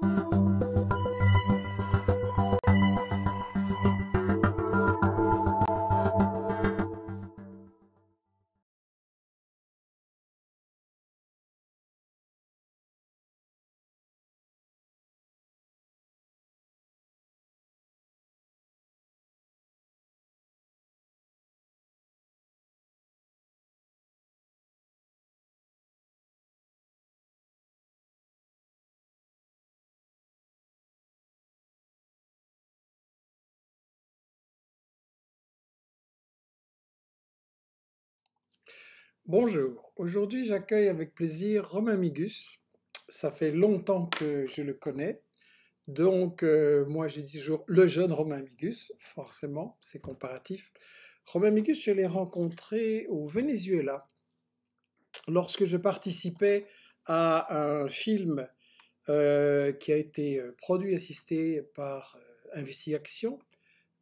Thank you. Bonjour, aujourd'hui j'accueille avec plaisir Romain Migus. Ça fait longtemps que je le connais. Donc euh, moi j'ai dit toujours le jeune Romain Migus, forcément, c'est comparatif. Romain Migus, je l'ai rencontré au Venezuela lorsque je participais à un film euh, qui a été euh, produit, assisté par euh, Action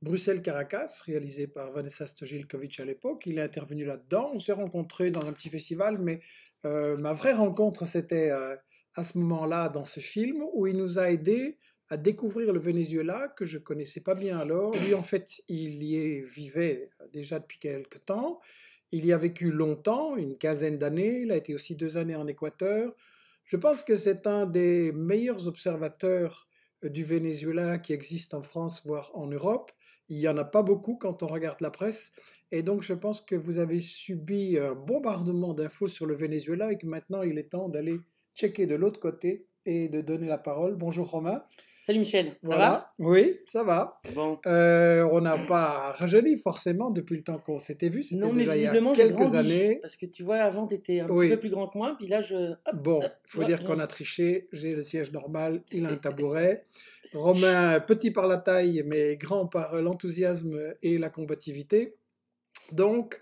Bruxelles-Caracas, réalisé par Vanessa Stojilkovic à l'époque. Il est intervenu là-dedans. On s'est rencontrés dans un petit festival, mais euh, ma vraie rencontre, c'était euh, à ce moment-là dans ce film où il nous a aidés à découvrir le Venezuela que je connaissais pas bien alors. Lui, en fait, il y est, vivait déjà depuis quelque temps. Il y a vécu longtemps, une quinzaine d'années. Il a été aussi deux années en Équateur. Je pense que c'est un des meilleurs observateurs euh, du Venezuela qui existe en France, voire en Europe il n'y en a pas beaucoup quand on regarde la presse. Et donc, je pense que vous avez subi un bombardement d'infos sur le Venezuela et que maintenant, il est temps d'aller checker de l'autre côté et de donner la parole. Bonjour Romain. Salut Michel, ça va Oui, ça va. Bon. Euh, on n'a pas rajeuni forcément depuis le temps qu'on s'était vu. Non, mais visiblement, il y a quelques années. Parce que tu vois, avant, tu étais un peu plus grand que moi, puis là, je. Ah bon, il faut dire qu'on a triché. J'ai le siège normal, il a un tabouret. Romain, petit par la taille, mais grand par l'enthousiasme et la combativité. Donc,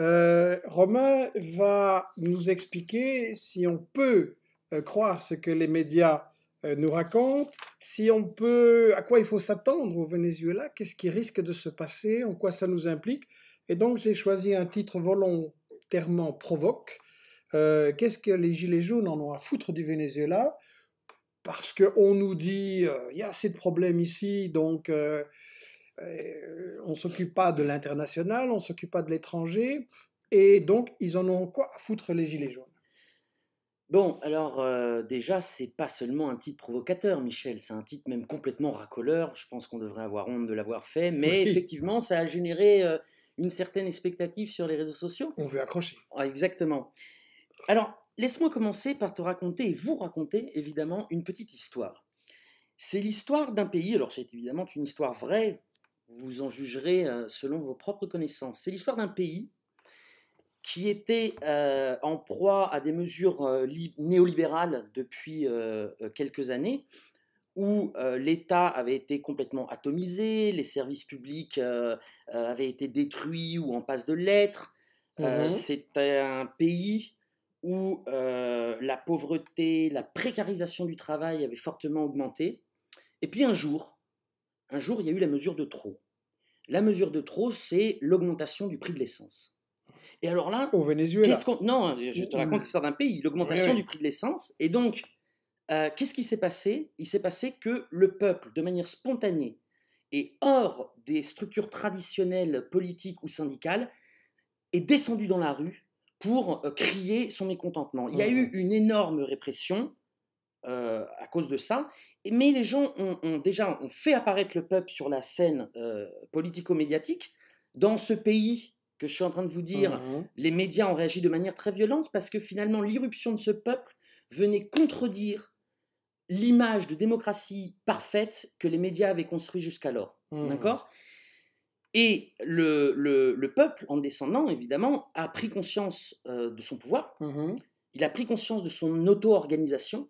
euh, Romain va nous expliquer si on peut euh, croire ce que les médias euh, nous raconte, si on peut, à quoi il faut s'attendre au Venezuela, qu'est-ce qui risque de se passer, en quoi ça nous implique. Et donc j'ai choisi un titre volontairement provoque. Euh, qu'est-ce que les Gilets jaunes en ont à foutre du Venezuela Parce qu'on nous dit, euh, il y a assez de problèmes ici, donc on s'occupe pas de l'international, on s'occupe pas de l'étranger. Et donc, ils en ont quoi à foutre les Gilets jaunes Bon, alors euh, déjà, c'est pas seulement un titre provocateur, Michel, c'est un titre même complètement racoleur. Je pense qu'on devrait avoir honte de l'avoir fait, mais effectivement, ça a généré euh, une certaine expectative sur les réseaux sociaux. On veut accrocher. Ah, exactement. Alors, laisse-moi commencer par te raconter et vous raconter, évidemment, une petite histoire. C'est l'histoire d'un pays, alors c'est évidemment une histoire vraie, vous en jugerez euh, selon vos propres connaissances. C'est l'histoire d'un pays qui était euh, en proie à des mesures euh, néolibérales depuis euh, quelques années, où l'État avait été complètement atomisé, les services publics avaient été détruits ou en passe de l'être. Mmh C'était un pays où la pauvreté, la précarisation du travail avait fortement augmenté. Et puis un jour, un jour, il y a eu la mesure de trop. La mesure de trop, c'est l'augmentation du prix de l'essence. Et alors là, au Venezuela. non, je te mmh. raconte l'histoire d'un pays, l'augmentation du prix de l'essence. Et donc, euh, qu'est-ce qui s'est passé Il s'est passé que le peuple, de manière spontanée et hors des structures traditionnelles politiques ou syndicales, est descendu dans la rue pour euh, crier son mécontentement. Il y a eu mmh. une énorme répression euh, à cause de ça, mais les gens ont, déjà ont fait apparaître le peuple sur la scène politico-médiatique dans ce pays que je suis en train de vous dire, mmh. les médias ont réagi de manière très violente parce que finalement l'irruption de ce peuple venait contredire l'image de démocratie parfaite que les médias avaient construit jusqu'alors. Mmh. D'accord Et le, le, peuple, en descendant évidemment, a pris conscience euh, de son pouvoir, mmh. il a pris conscience de son auto-organisation,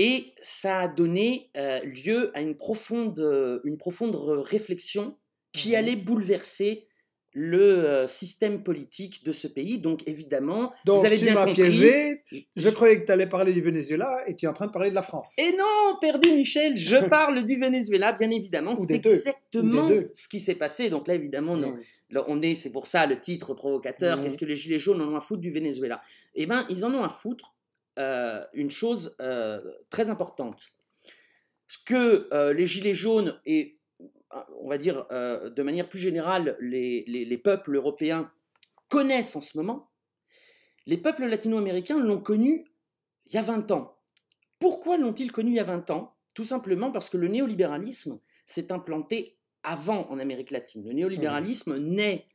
et ça a donné euh, lieu à une profonde, une profonde réflexion qui allait bouleverser le euh, système politique de ce pays. Donc évidemment, vous avez bien compris. Piégé. Je croyais que tu allais parler du Venezuela et tu es en train de parler de la France. Et non, perdu Michel, je parle du Venezuela, bien évidemment. C'est exactement ce qui s'est passé. Donc là, évidemment, ah non. on est, c'est pour ça le titre provocateur. Mmh. Qu'est-ce que les gilets jaunes en ont à foutre du Venezuela Eh bien, ils en ont à foutre euh, une chose euh, très importante. Ce que les gilets jaunes et on va dire, euh, de manière plus générale, les, peuples européens connaissent en ce moment, les peuples latino-américains l'ont connu il y a 20 ans. Pourquoi l'ont-ils connu il y a 20 ans Tout simplement parce que le néolibéralisme s'est implanté avant en Amérique latine. Le néolibéralisme mmh. naît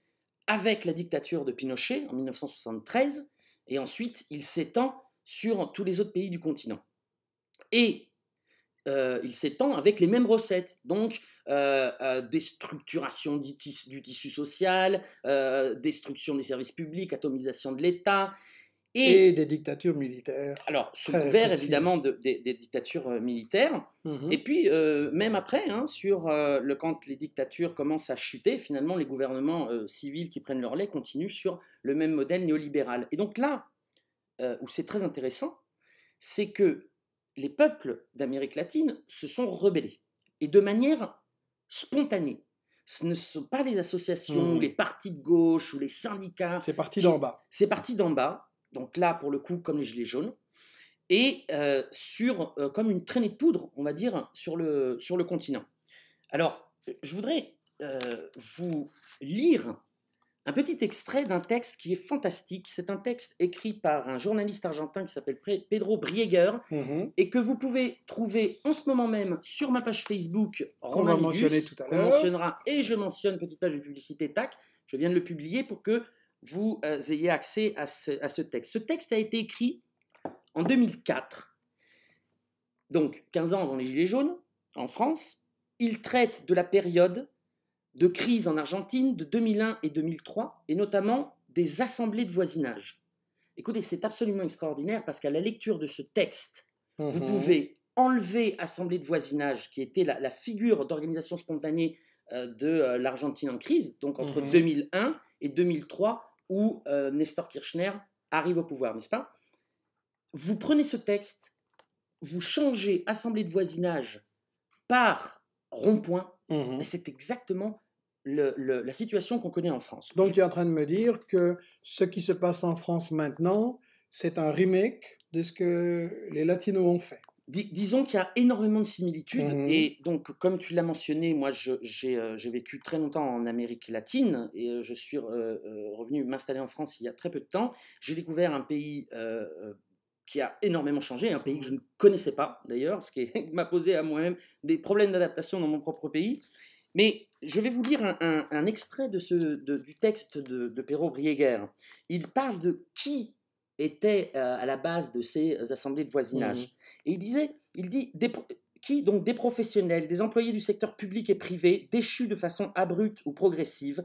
avec la dictature de Pinochet en 1973, et ensuite il s'étend sur tous les autres pays du continent. Et euh, il s'étend avec les mêmes recettes. Donc, euh, euh déstructuration du, tissu social, euh, destruction des services publics, atomisation de l'État. Et, des dictatures militaires. Alors, sous couvert évidemment des, dictatures militaires. Mmh et puis, même après, hein, sur, le, quand les dictatures commencent à chuter, finalement, les gouvernements civils qui prennent leur lait continuent sur le même modèle néolibéral. Et donc là, où c'est très intéressant, c'est que les peuples d'Amérique latine se sont rebellés, et de manière spontanée. Ce ne sont pas les associations, mmh. les partis de gauche ou les syndicats. C'est parti d'en bas. C'est parti d'en bas, donc là, pour le coup, comme les Gilets jaunes, et euh, sur, euh, comme une traînée de poudre, on va dire, sur le, sur le continent. Alors, je voudrais euh, vous lire un petit extrait d'un texte qui est fantastique. C'est un texte écrit par un journaliste argentin qui s'appelle Pedro Brieger mmh et que vous pouvez trouver en ce moment même sur ma page Facebook. Qu'on va mentionner tout à l'heure. mentionnera et je mentionne petite page de publicité. Tac, je viens de le publier pour que vous euh, ayez accès à ce, à ce texte. Ce texte a été écrit en 2004, donc 15 ans avant les Gilets jaunes en France. Il traite de la période de crise en Argentine de 2001 et 2003, et notamment des assemblées de voisinage. Écoutez, c'est absolument extraordinaire parce qu'à la lecture de ce texte, vous mhm. pouvez enlever assemblée de voisinage, qui était la, figure d'organisation spontanée euh, de euh, l'Argentine en crise, donc entre 2001 mhm. et 2003, où euh, Nestor Kirchner arrive au pouvoir, n'est-ce pas Vous prenez ce texte, vous changez assemblée de voisinage par rond-point, mhm. c'est exactement la situation qu'on connaît en France. Donc, tu es en train de me dire que ce qui se passe en France maintenant, c'est un remake de ce que les latinos ont fait. disons qu'il y a énormément de similitudes. Mhm. Et donc, comme tu l'as mentionné, moi, euh, j'ai vécu très longtemps en Amérique latine et euh, je suis euh, revenu m'installer en France il y a très peu de temps. J'ai découvert un pays qui a énormément changé, un pays que je ne connaissais pas d'ailleurs, ce qui m'a posé à moi-même des problèmes d'adaptation dans mon propre pays. Mais je vais vous lire un, extrait de ce, du texte de, de perrault brieger Il parle de qui était euh, à la base de ces assemblées de voisinage. Mhm. Et il disait, il dit, qui donc des professionnels, des employés du secteur public et privé, déchus de façon abrupte ou progressive,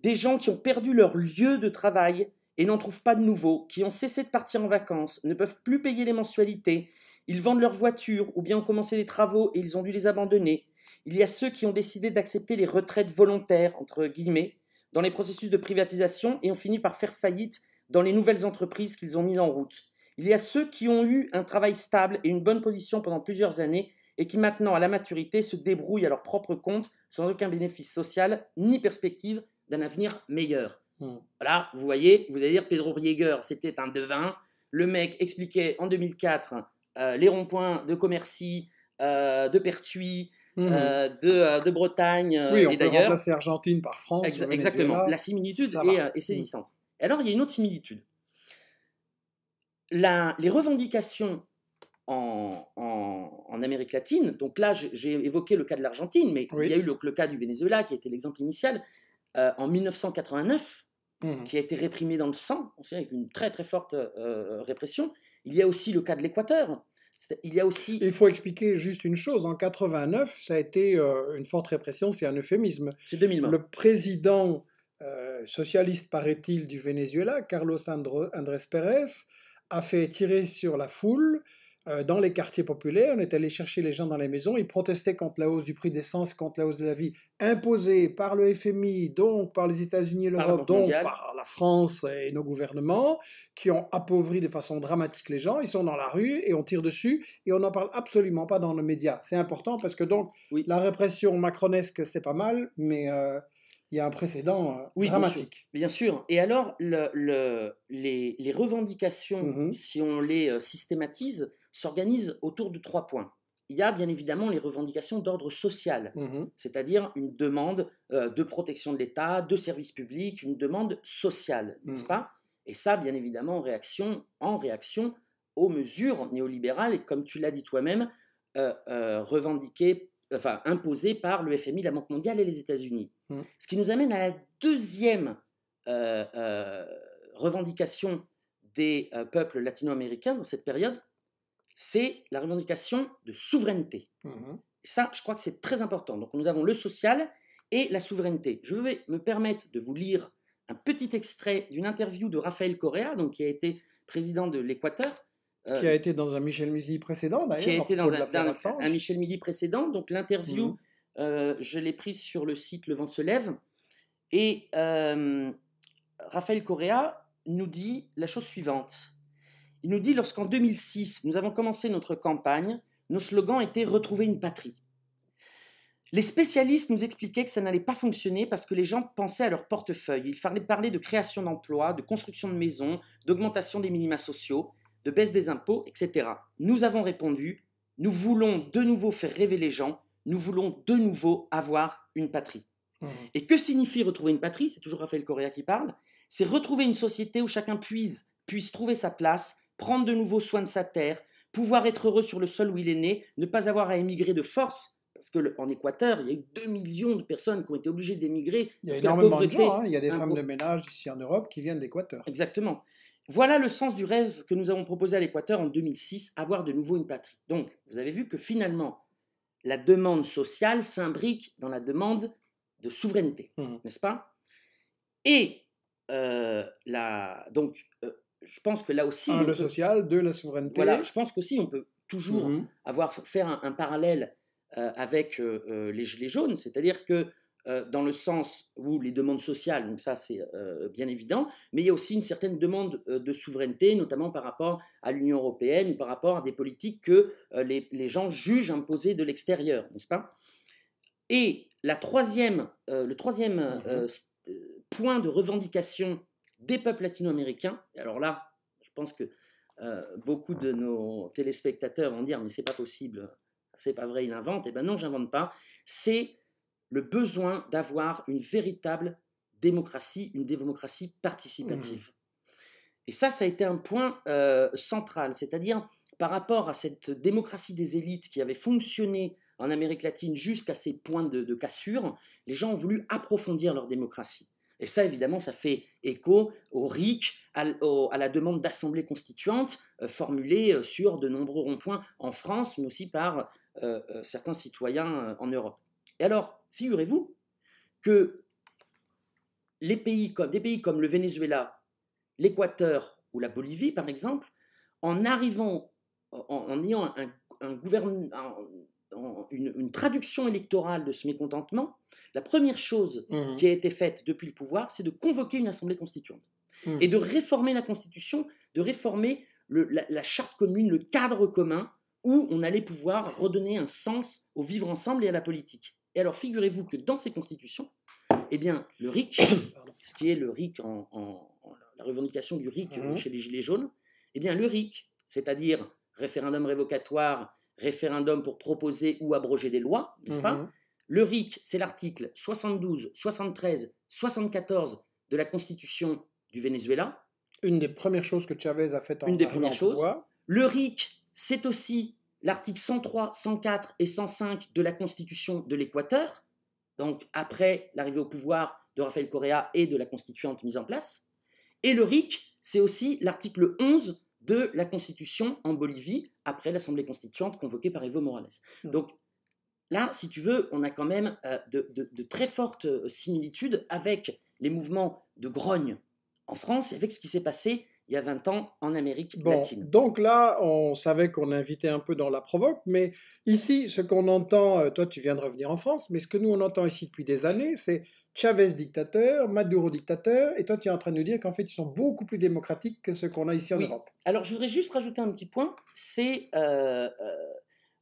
des gens qui ont perdu leur lieu de travail et n'en trouvent pas de nouveau, qui ont cessé de partir en vacances, ne peuvent plus payer les mensualités, ils vendent leurs voitures ou bien ont commencé des travaux et ils ont dû les abandonner, il y a ceux qui ont décidé d'accepter les retraites volontaires, entre guillemets, dans les processus de privatisation et ont fini par faire faillite dans les nouvelles entreprises qu'ils ont mises en route. Il y a ceux qui ont eu un travail stable et une bonne position pendant plusieurs années et qui maintenant, à la maturité, se débrouillent à leur propre compte sans aucun bénéfice social ni perspective d'un avenir meilleur. Hmm. Voilà, vous voyez, vous allez dire Pedro Rieger, c'était un devin. Le mec expliquait en 2004 euh, les ronds-points de Commercy, euh, de Pertuis, Mmh. Euh, de, euh, de, Bretagne euh, oui, on et d'ailleurs. remplacer Argentine par France. exactement. La similitude est, saisissante. Mmh. Alors, il y a une autre similitude. les revendications en, Amérique latine, donc là, j'ai évoqué le cas de l'Argentine, mais il y a eu le, cas du Venezuela qui était l'exemple initial. en 1989, mmh. qui a été réprimé dans le sang, avec une très très forte répression. Il y a aussi le cas de l'Équateur, il y a aussi. Il faut expliquer juste une chose. En 89, ça a été euh, une forte répression, c'est un euphémisme. C'est Le président euh, socialiste, paraît-il, du Venezuela, Carlos Andrés Pérez, a fait tirer sur la foule euh, dans les quartiers populaires, on est allé chercher les gens dans les maisons, ils protestaient contre la hausse du prix d'essence, contre la hausse de la vie imposée par le FMI, donc par les États-Unis et l'Europe, donc par la France et nos gouvernements, qui ont appauvri de façon dramatique les gens. Ils sont dans la rue et on tire dessus et on n'en parle absolument pas dans nos médias. C'est important parce que donc la répression macronesque, c'est pas mal, mais... Euh, il y a un précédent euh, oui, dramatique. Bien sûr. Et alors, le, les, revendications, mmh si on les systématise, s'organise autour de trois points. Il y a bien évidemment les revendications d'ordre social, mhm. c'est-à-dire une demande euh, de protection de l'État, de services publics, une demande sociale, n'est-ce mhm. pas Et ça, bien évidemment, en réaction, en réaction aux mesures néolibérales, et comme tu l'as dit toi-même, euh, euh, revendiquées, enfin imposées par le FMI, la Banque mondiale et les États-Unis. Mhm. Ce qui nous amène à la deuxième revendication des peuples latino-américains dans cette période, c'est la revendication de souveraineté. Mhm. Ça, je crois que c'est très important. Donc nous avons le social et la souveraineté. Je vais me permettre de vous lire un petit extrait d'une interview de Raphaël Correa, donc, qui a été président de l'Équateur. Euh, qui a été dans un Michel Midi précédent, d'ailleurs. Qui a été dans un, Michel Midi précédent. Donc l'interview, mhm. euh, je l'ai prise sur le site Le Vent se lève. Et euh, Raphaël Correa nous dit la chose suivante. Il nous dit lorsqu'en 2006, nous avons commencé notre campagne, nos slogans étaient Retrouver une patrie. Les spécialistes nous expliquaient que ça n'allait pas fonctionner parce que les gens pensaient à leur portefeuille. Il fallait parler de création d'emplois, de construction de maisons, d'augmentation des minima sociaux, de baisse des impôts, etc. Nous avons répondu Nous voulons de nouveau faire rêver les gens, nous voulons de nouveau avoir une patrie. Mmh. Et que signifie retrouver une patrie C'est toujours Raphaël Correa qui parle. C'est retrouver une société où chacun puisse trouver sa place, prendre de nouveau soin de sa terre, pouvoir être heureux sur le sol où il est né, ne pas avoir à émigrer de force, parce qu'en Équateur, il y a eu 2 millions de personnes qui ont été obligées d'émigrer. Il y a énormément de gens, hein. il y a des femmes de ménage ici en Europe qui viennent d'Équateur. Exactement. Voilà le sens du rêve que nous avons proposé à l'Équateur en 2006, avoir de nouveau une patrie. Donc, vous avez vu que finalement, la demande sociale s'imbrique dans la demande de souveraineté, mmh. n'est-ce pas Et euh, la, donc, euh, je pense que là aussi. le social, deux, la souveraineté. Voilà, je pense qu'aussi on peut toujours mhm. avoir, faire un, parallèle euh, avec euh, euh, les gilets jaunes, c'est-à-dire que dans le sens où les demandes sociales, donc ça c'est bien évident, mais il y a aussi une certaine demande de souveraineté, notamment par rapport à l'Union européenne, par rapport à des politiques que les, gens jugent imposées de l'extérieur, n'est-ce pas Et la troisième, le troisième mhm. point de revendication des peuples latino-américains. Alors là, je pense que euh, beaucoup de nos téléspectateurs vont dire mais c'est pas possible, c'est pas vrai, il invente. Eh bien non, j'invente pas. C'est le besoin d'avoir une véritable démocratie, une démocratie participative. Mmh. Et ça, ça a été un point euh, central, c'est-à-dire par rapport à cette démocratie des élites qui avait fonctionné en Amérique latine jusqu'à ces points de cassure, les gens ont voulu approfondir leur démocratie. Et ça, évidemment, ça fait écho au RIC, à, la demande d'assemblée constituante euh, formulée euh, sur de nombreux ronds-points en France, mais aussi par euh, certains citoyens en Europe. Et alors, figurez-vous que les pays comme, des pays comme le Venezuela, l'Équateur ou la Bolivie, par exemple, en arrivant, en, ayant un, gouvernement une, traduction électorale de ce mécontentement, la première chose mhm. qui a été faite depuis le pouvoir, c'est de convoquer une assemblée constituante mhm. et de réformer la Constitution, de réformer la, charte commune, le cadre commun où on allait pouvoir redonner un sens au vivre ensemble et à la politique. Et alors figurez-vous que dans ces constitutions, eh bien, le RIC, ce qui est le RIC en, la revendication du RIC mhm. chez les Gilets jaunes, eh bien, le RIC, c'est-à-dire référendum révocatoire référendum pour proposer ou abroger des lois, n'est-ce pas mhm. Le RIC, c'est l'article 72, 73, 74 de la Constitution du Venezuela. Une des premières choses que Chavez a fait en Une des premières choses. Le RIC, c'est aussi l'article 103, 104 et 105 de la Constitution de l'Équateur, donc après l'arrivée au pouvoir de Rafael Correa et de la constituante mise en place. Et le RIC, c'est aussi l'article 11 de la Constitution en Bolivie après l'Assemblée constituante convoquée par Evo Morales. Hmm. Donc là, si tu veux, on a quand même euh, de, très fortes euh, similitudes avec les mouvements de grogne en France, et avec ce qui s'est passé il y a 20 ans en Amérique latine. Donc là, on savait qu'on invitait un peu dans la provoque, mais ici, ce qu'on entend, euh, toi tu viens de revenir en France, mais ce que nous on entend ici depuis des années, c'est Chavez dictateur, Maduro dictateur, et toi tu es en train de nous dire qu'en fait ils sont beaucoup plus démocratiques que ce qu'on a ici en Europe. Alors je voudrais juste rajouter un petit point, c'est... Euh, euh,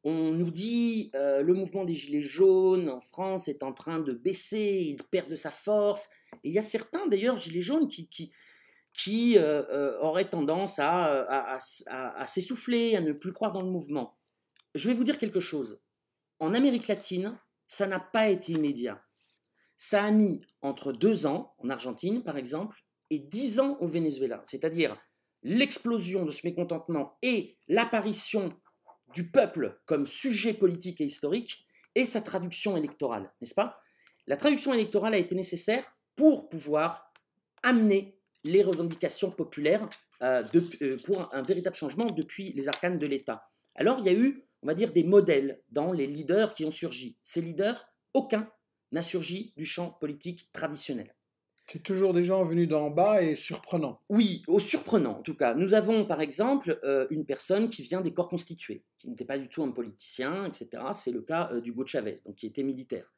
on nous dit le mouvement des Gilets jaunes en France est en train de baisser, il perd de sa force. Et il y a certains d'ailleurs Gilets jaunes qui, qui auraient euh, euh, aurait tendance à, euh, à, à, à s'essouffler, à ne plus croire dans le mouvement. Je vais vous dire quelque chose. En Amérique latine, ça n'a pas été immédiat. Ça a mis entre deux ans, en Argentine par exemple, et dix ans au Venezuela. C'est-à-dire l'explosion de ce mécontentement et l'apparition du peuple comme sujet politique et historique et sa traduction électorale, n'est-ce pas La traduction électorale a été nécessaire pour pouvoir amener les revendications populaires euh, euh, pour un véritable changement depuis les arcanes de l'État. Alors il y a eu, on va dire, des modèles dans les leaders qui ont surgi. Ces leaders, aucun n'a surgi du champ politique traditionnel. C'est toujours des gens venus d'en bas et surprenants. Oui, au surprenant en tout cas. Nous avons par exemple euh, une personne qui vient des corps constitués, qui n'était pas du tout un politicien, etc. C'est le cas d'Hugo Chavez, donc qui était militaire.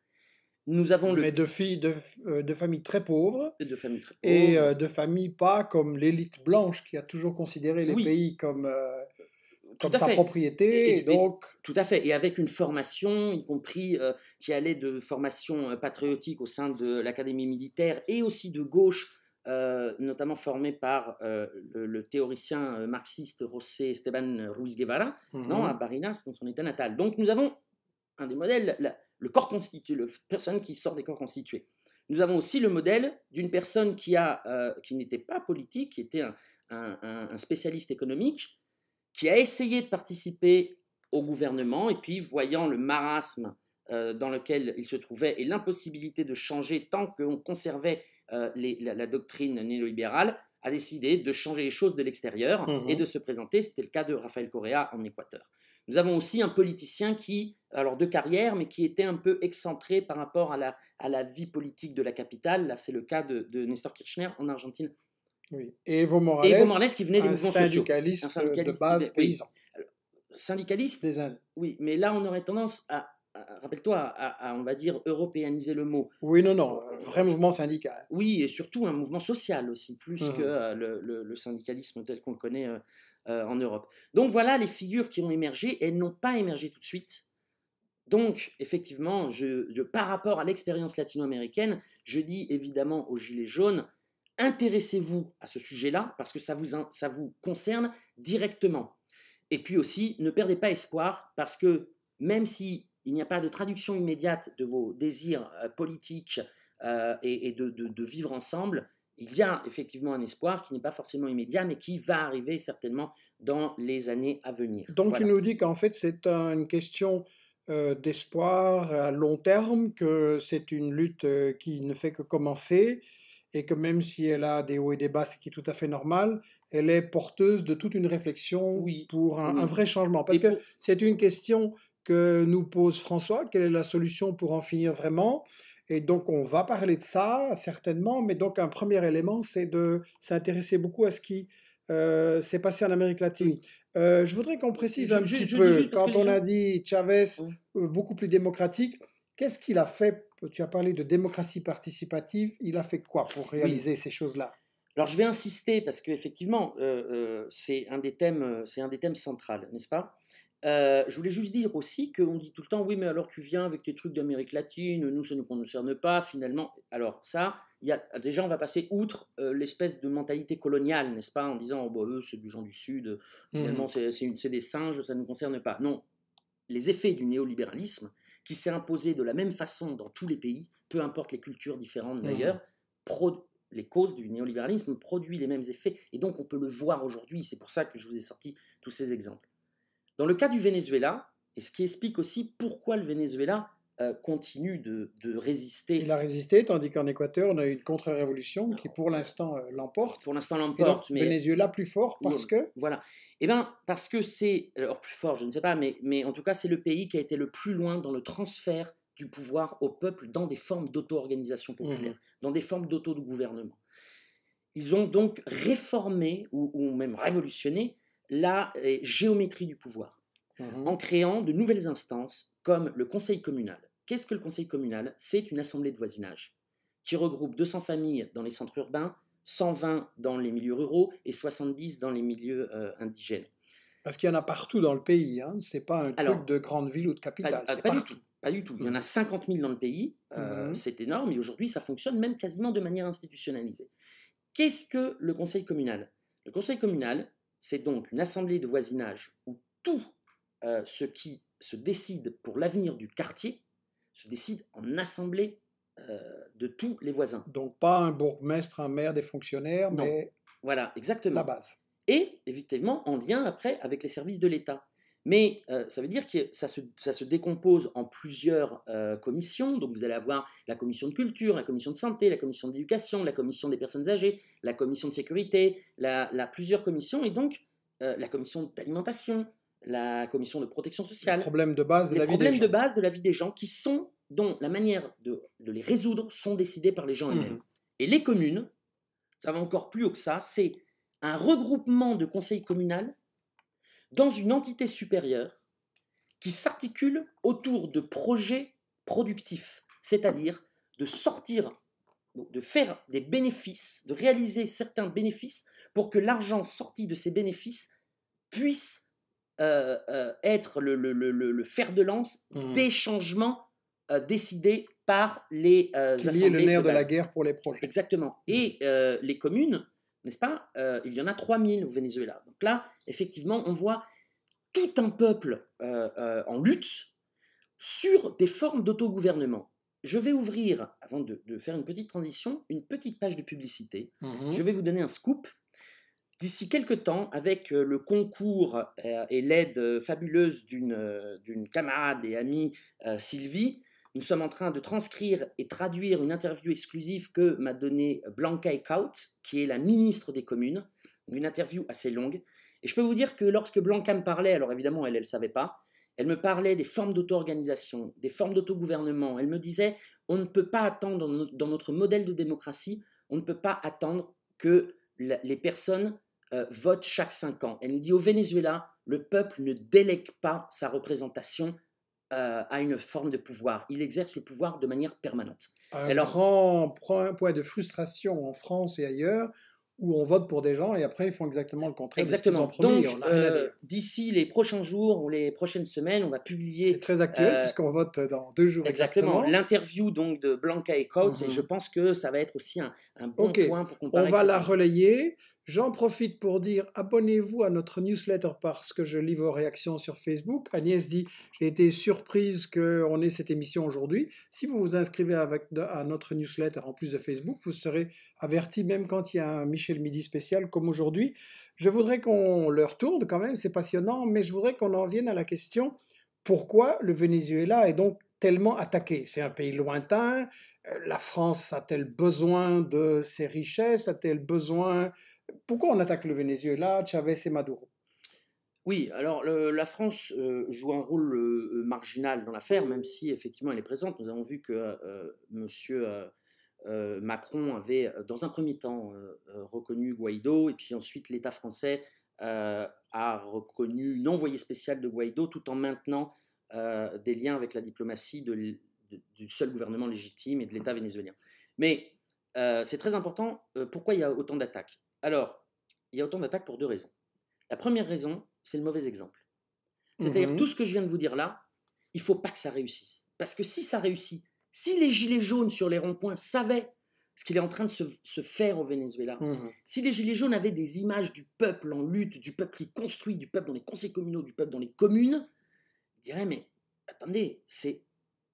Nous avons le... Mais de filles, euh, de, familles très pauvres. Et euh, de familles pas comme l'élite blanche qui a toujours considéré les pays comme, euh, comme sa propriété. Et, donc... tout à fait. Et avec une formation, y compris qui allait de formation patriotique au sein de l'académie militaire et aussi de gauche, notamment formée par le, théoricien marxiste José Esteban Ruiz Guevara, non, mmh. à Barinas, dans son état natal. Donc nous avons un des modèles. La, le corps constitué, la personne qui sort des corps constitués. Nous avons aussi le modèle d'une personne qui, euh, qui n'était pas politique, qui était un, spécialiste économique, qui a essayé de participer au gouvernement, et puis voyant le marasme euh, dans lequel il se trouvait et l'impossibilité de changer tant qu'on conservait euh, la, doctrine néolibérale, a décidé de changer les choses de l'extérieur mmh et de se présenter. C'était le cas de Rafael Correa en Équateur. Nous avons aussi un politicien qui, alors de carrière, mais qui était un peu excentré par rapport à la, la vie politique de la capitale. Là, c'est le cas de, Nestor Kirchner en Argentine. Oui. Et Evo Morales, Evo Morales qui venait des mouvements sociaux. syndicaliste de base paysan. Oui. Syndicaliste Oui, mais là, on aurait tendance à, rappelle-toi, à, on va dire, européaniser le mot. Oui, non, non, vrai mouvement syndical. Oui, et surtout un mouvement social aussi, plus mmh. que euh, le, le, syndicalisme tel qu'on le connaît euh, euh, en Europe. Donc voilà les figures qui ont émergé, elles n'ont pas émergé tout de suite. Donc effectivement, par rapport à l'expérience latino-américaine, je dis évidemment aux Gilets jaunes, intéressez-vous à ce sujet-là, parce que ça vous, concerne directement. Et puis aussi, ne perdez pas espoir, parce que même si il n'y a pas de traduction immédiate de vos désirs euh, politiques euh, et, de, vivre ensemble, il y a effectivement un espoir qui n'est pas forcément immédiat, mais qui va arriver certainement dans les années à venir. Donc tu nous dis qu'en fait c'est une question euh, d'espoir à long terme, que c'est une lutte euh, qui ne fait que commencer, et que même si elle a des hauts et des bas, ce qui est tout à fait normal, elle est porteuse de toute une réflexion pour un, vrai changement. Parce que c'est une question que nous pose François, quelle est la solution pour en finir vraiment et donc on va parler de ça certainement, mais donc un premier élément, c'est de s'intéresser beaucoup à ce qui euh, s'est passé en Amérique latine. Euh, je voudrais qu'on précise un petit peu, quand on a dit Chavez euh, beaucoup plus démocratique, qu'est-ce qu'il a fait Tu as parlé de démocratie participative, il a fait quoi pour réaliser ces choses-là alors je vais insister parce qu'effectivement, c'est un, des thèmes, un des thèmes centraux, n'est-ce pas euh, je voulais juste dire aussi qu'on dit tout le temps, oui, mais alors tu viens avec tes trucs d'Amérique latine, nous, ça ne nous concerne pas, finalement. Alors ça, y a, déjà, on va passer outre euh, l'espèce de mentalité coloniale, n'est-ce pas, en disant, oh, bah, eux, c'est du gens du Sud, euh, finalement, mmh. c'est c'est des singes, ça ne nous concerne pas. Non, les effets du néolibéralisme, qui s'est imposé de la même façon dans tous les pays, peu importe les cultures différentes mmh. d'ailleurs, les causes du néolibéralisme produisent les mêmes effets. Et donc, on peut le voir aujourd'hui, c'est pour ça que je vous ai sorti tous ces exemples. Dans le cas du Venezuela, et ce qui explique aussi pourquoi le Venezuela euh, continue de, résister. Il a résisté, tandis qu'en Équateur, on a eu une contre-révolution qui, pour l'instant, euh, l'emporte. Pour l'instant, l'emporte. Mais Venezuela plus fort parce que. Voilà. Eh bien, parce que c'est. Alors, plus fort, je ne sais pas, mais, mais en tout cas, c'est le pays qui a été le plus loin dans le transfert du pouvoir au peuple dans des formes d'auto-organisation mhm. populaire, dans des formes dauto gouvernement Ils ont donc réformé ou même révolutionné la eh, géométrie du pouvoir mmh en créant de nouvelles instances comme le conseil communal. Qu'est-ce que le conseil communal C'est une assemblée de voisinage qui regroupe 200 familles dans les centres urbains, 120 dans les milieux ruraux et 70 dans les milieux euh, indigènes. Parce qu'il y en a partout dans le pays, hein. ce n'est pas un truc de grande ville ou de capitale. Pas, euh, du tout, pas, du tout, Il y en mmh. a 50 000 dans le pays, euh, mmh c'est énorme, et aujourd'hui ça fonctionne même quasiment de manière institutionnalisée. Qu'est-ce que le conseil communal Le conseil communal, c'est donc une assemblée de voisinage où tout euh, ce qui se décide pour l'avenir du quartier se décide en assemblée euh, de tous les voisins. Donc pas un bourgmestre, un maire, des fonctionnaires, mais voilà exactement la base. Et évidemment, en lien après avec les services de l'État. Mais euh, ça veut dire que ça se, décompose en plusieurs euh, commissions. Donc vous allez avoir la commission de culture, la commission de santé, la commission d'éducation, la commission des personnes âgées, la commission de sécurité, la, plusieurs commissions, et donc euh, la commission d'alimentation, la commission de protection sociale. Les problèmes de base de la vie des gens. de base de la vie des gens qui sont, dont la manière de, les résoudre sont décidés par les gens eux-mêmes. Mmh. Et les communes, ça va encore plus haut que ça, c'est un regroupement de conseils communaux dans une entité supérieure qui s'articule autour de projets productifs, c'est-à-dire de sortir, de faire des bénéfices, de réaliser certains bénéfices pour que l'argent sorti de ces bénéfices puisse euh, euh, être le, fer de lance mmh. des changements euh, décidés par les assemblées. Qui le nerf de, la guerre pour les projets. Exactement. Et mmh. les communes n'est-ce pas euh, Il y en a 3000 au Venezuela. Donc là, effectivement, on voit tout un peuple euh, euh, en lutte sur des formes d'autogouvernement. Je vais ouvrir, avant de, faire une petite transition, une petite page de publicité. Mhm. Je vais vous donner un scoop. D'ici quelques temps, avec le concours et l'aide fabuleuse d'une camarade et amie Sylvie, nous sommes en train de transcrire et traduire une interview exclusive que m'a donnée Blanca Eckhout, qui est la ministre des communes, une interview assez longue. Et je peux vous dire que lorsque Blanca me parlait, alors évidemment elle ne le savait pas, elle me parlait des formes d'auto-organisation, des formes d'autogouvernement. Elle me disait, on ne peut pas attendre, dans notre modèle de démocratie, on ne peut pas attendre que les personnes euh, votent chaque cinq ans. Elle nous dit, au Venezuela, le peuple ne délègue pas sa représentation euh, à une forme de pouvoir. Il exerce le pouvoir de manière permanente. Un Alors, prend un point de frustration en France et ailleurs où on vote pour des gens et après ils font exactement le contraire. Exactement. De ce Donc, euh, d'ici les prochains jours ou les prochaines semaines, on va publier. C'est très actuel euh, puisqu'on vote dans deux jours. Exactement. L'interview donc de Blanca et Coates et je mm-hmm. pense que ça va être aussi un, bon point pour comparer. On va la relayer. J'en profite pour dire abonnez-vous à notre newsletter parce que je lis vos réactions sur Facebook. Agnès dit J'ai été surprise qu'on ait cette émission aujourd'hui. Si vous vous inscrivez à notre newsletter en plus de Facebook, vous serez averti même quand il y a un Michel Midi spécial comme aujourd'hui. Je voudrais qu'on leur retourne quand même, c'est passionnant, mais je voudrais qu'on en vienne à la question pourquoi le Venezuela est donc tellement attaqué C'est un pays lointain. Euh, la France a-t-elle besoin de ses richesses A-t-elle besoin pourquoi on attaque le Venezuela, Chavez et Maduro oui, alors la France euh, joue un rôle euh, marginal dans l'affaire, même si effectivement elle est présente. Nous avons vu que euh, Monsieur M. Macron avait, dans un premier temps, reconnu Guaido, et puis ensuite l'État français a reconnu l'envoyé spécial de Guaido, tout en maintenant des liens avec la diplomatie du seul gouvernement légitime et de l'État vénézuélien. Mais c'est très important, pourquoi il y a autant d'attaques Alors, il y a autant d'attaques pour deux raisons. La première raison, c'est le mauvais exemple. C'est-à-dire, mhm. tout ce que je viens de vous dire là, il faut pas que ça réussisse. Parce que si ça réussit, si les gilets jaunes sur les ronds-points savaient ce qu'il est en train de se, faire au Venezuela, mhm. si les gilets jaunes avaient des images du peuple en lutte, du peuple qui construit, du peuple dans les conseils communaux, du peuple dans les communes, ils diraient, mais attendez, c'est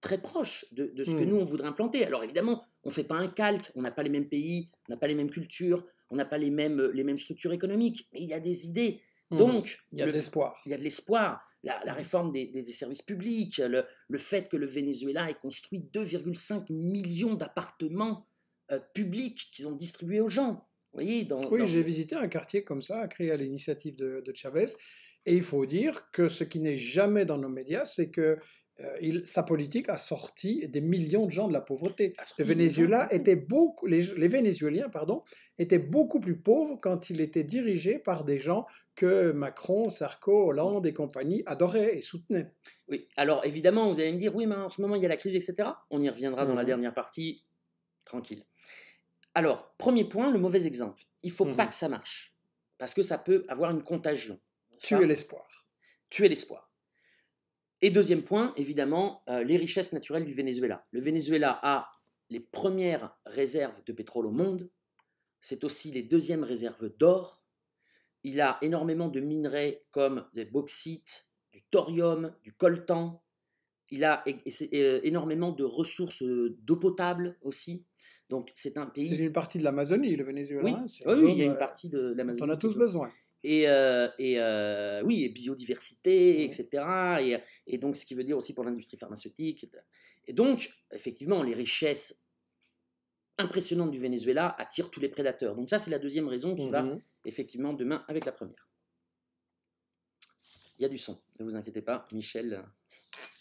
très proche de, ce que mhm. nous, on voudrait implanter. Alors évidemment, on ne fait pas un calque, on n'a pas les mêmes pays, on n'a pas les mêmes cultures, on n'a pas les mêmes, les mêmes structures économiques, mais il y a des idées. Mhm. Donc, il y a de l'espoir. Il y a de l'espoir. La, réforme des, services publics, le, le, fait que le Venezuela ait construit 2,5 millions d'appartements euh, publics qu'ils ont distribués aux gens. Vous voyez, oui, j'ai visité un quartier comme ça, créé à l'initiative de Chavez. Et il faut dire que ce qui n'est jamais dans nos médias, c'est que euh, sa politique a sorti des millions de gens de la pauvreté. Venezuela était beaucoup, les, Vénézuéliens pardon, étaient beaucoup plus pauvres quand il était dirigé par des gens que Macron, Sarko, Hollande et compagnie adoraient et soutenaient. Oui, alors évidemment, vous allez me dire, oui, mais en ce moment, il y a la crise, etc. On y reviendra dans la mhm. dernière partie, tranquille. Alors, premier point, le mauvais exemple. Il faut pas mhm. que ça marche, parce que ça peut avoir une contagion. Tuer l'espoir. Tuer l'espoir. Et deuxième point, évidemment, euh, les richesses naturelles du Venezuela. Le Venezuela a les premières réserves de pétrole au monde, c'est aussi les deuxièmes réserves d'or, il a énormément de minerais comme des bauxites, du thorium, du coltan, il a euh, énormément de ressources euh, d'eau potable aussi. Donc c'est un pays. C'est une partie de l'Amazonie, le Venezuela. Oui, il y a une partie de l'Amazonie. On a tous besoin et, euh, euh, oui, et biodiversité, etc. Et, donc, ce qui veut dire aussi pour l'industrie pharmaceutique. Et donc, effectivement, les richesses impressionnantes du Venezuela attirent tous les prédateurs. Donc ça, c'est la deuxième raison qui va mmh effectivement demain avec la première. Il y a du son, ne vous inquiétez pas, Michel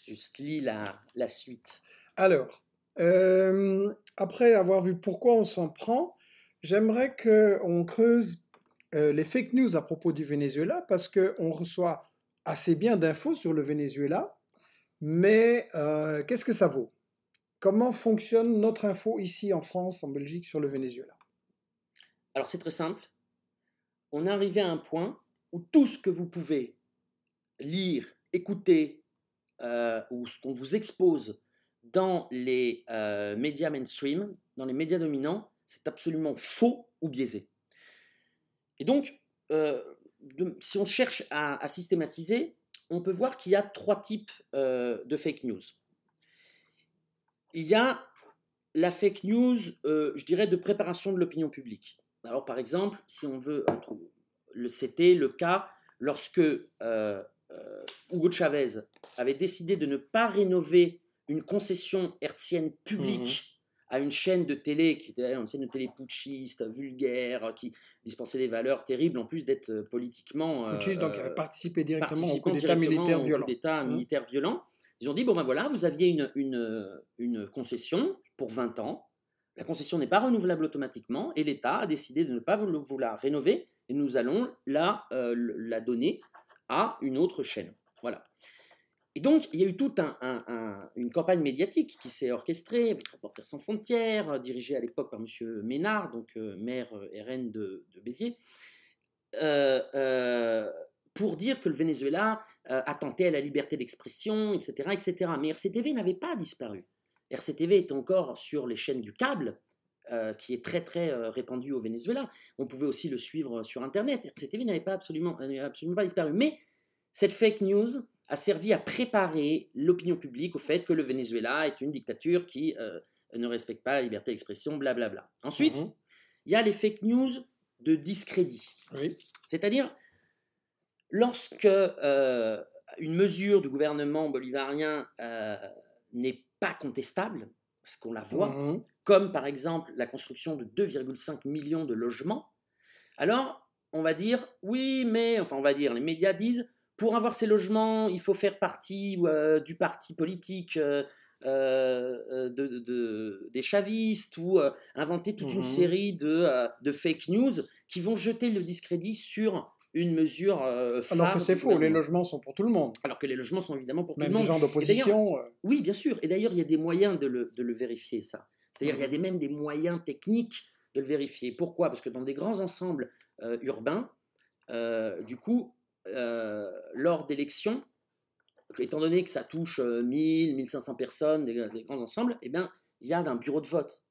juste lis la, la suite. Alors, euh, après avoir vu pourquoi on s'en prend, j'aimerais qu'on creuse euh, les fake news à propos du Venezuela parce qu'on reçoit assez bien d'infos sur le Venezuela, mais euh, qu'est-ce que ça vaut Comment fonctionne notre info ici en France, en Belgique, sur le Venezuela Alors c'est très simple. On est arrivé à un point où tout ce que vous pouvez lire, écouter, euh, ou ce qu'on vous expose dans les médias mainstream, dans les médias dominants, c'est absolument faux ou biaisé. Et donc, euh, si on cherche à, systématiser, on peut voir qu'il y a trois types euh, de fake news. Il y a la fake news, euh, je dirais, de préparation de l'opinion publique. Alors, par exemple, si on veut, c'était le cas lorsque Hugo Chavez avait décidé de ne pas rénover une concession hertzienne publique mmh à une chaîne de télé qui était une chaîne de télé putschiste, vulgaire, qui dispensait des valeurs terribles en plus d'être euh, politiquement. Putschiste, donc avait euh, euh, participer directement au coup d'État mmh. militaire violent. Ils ont dit bon ben voilà, vous aviez une, une, concession pour 20 ans. La concession n'est pas renouvelable automatiquement et l'État a décidé de ne pas vous la rénover et nous allons la, la donner à une autre chaîne. Voilà. Et donc, il y a eu toute un, une campagne médiatique qui s'est orchestrée, avec Reporters sans frontières, euh, dirigée à l'époque par M. Ménard, donc euh, maire euh, RN de, de Béziers, pour dire que le Venezuela attentait à la liberté d'expression, etc., etc. Mais RCTV n'avait pas disparu. RCTV était encore sur les chaînes du câble, qui est très très répandu au Venezuela. On pouvait aussi le suivre sur Internet. RCTV n'avait pas absolument, absolument pas disparu. Mais cette fake news a servi à préparer l'opinion publique au fait que le Venezuela est une dictature qui euh, ne respecte pas la liberté d'expression, blablabla. Ensuite, mhm. il y a les fake news de discrédit. C'est-à-dire, lorsque euh, une mesure du gouvernement bolivarien euh, n'est pas contestable, parce qu'on la voit, mhm. comme par exemple la construction de 2,5 millions de logements, alors on va dire, oui, mais, enfin on va dire, les médias disent, pour avoir ces logements, il faut faire partie euh, du parti politique euh, euh, de, des chavistes ou inventer toute une mmh série de, de, fake news qui vont jeter le discrédit sur une mesure phare Alors que c'est faux, les logements sont pour tout le monde. Alors que les logements sont évidemment pour tout le monde. Même gens d'opposition. Oui, bien sûr. Et d'ailleurs, il y a des moyens de le, vérifier, ça. C'est-à-dire, il y a mmh des, même des moyens techniques de le vérifier. Pourquoi Parce que dans des grands ensembles urbains, du coup, euh, lors d'élections, étant donné que ça touche 1000, euh, 1500 personnes, des, grands ensembles, eh bien, il y a un bureau de vote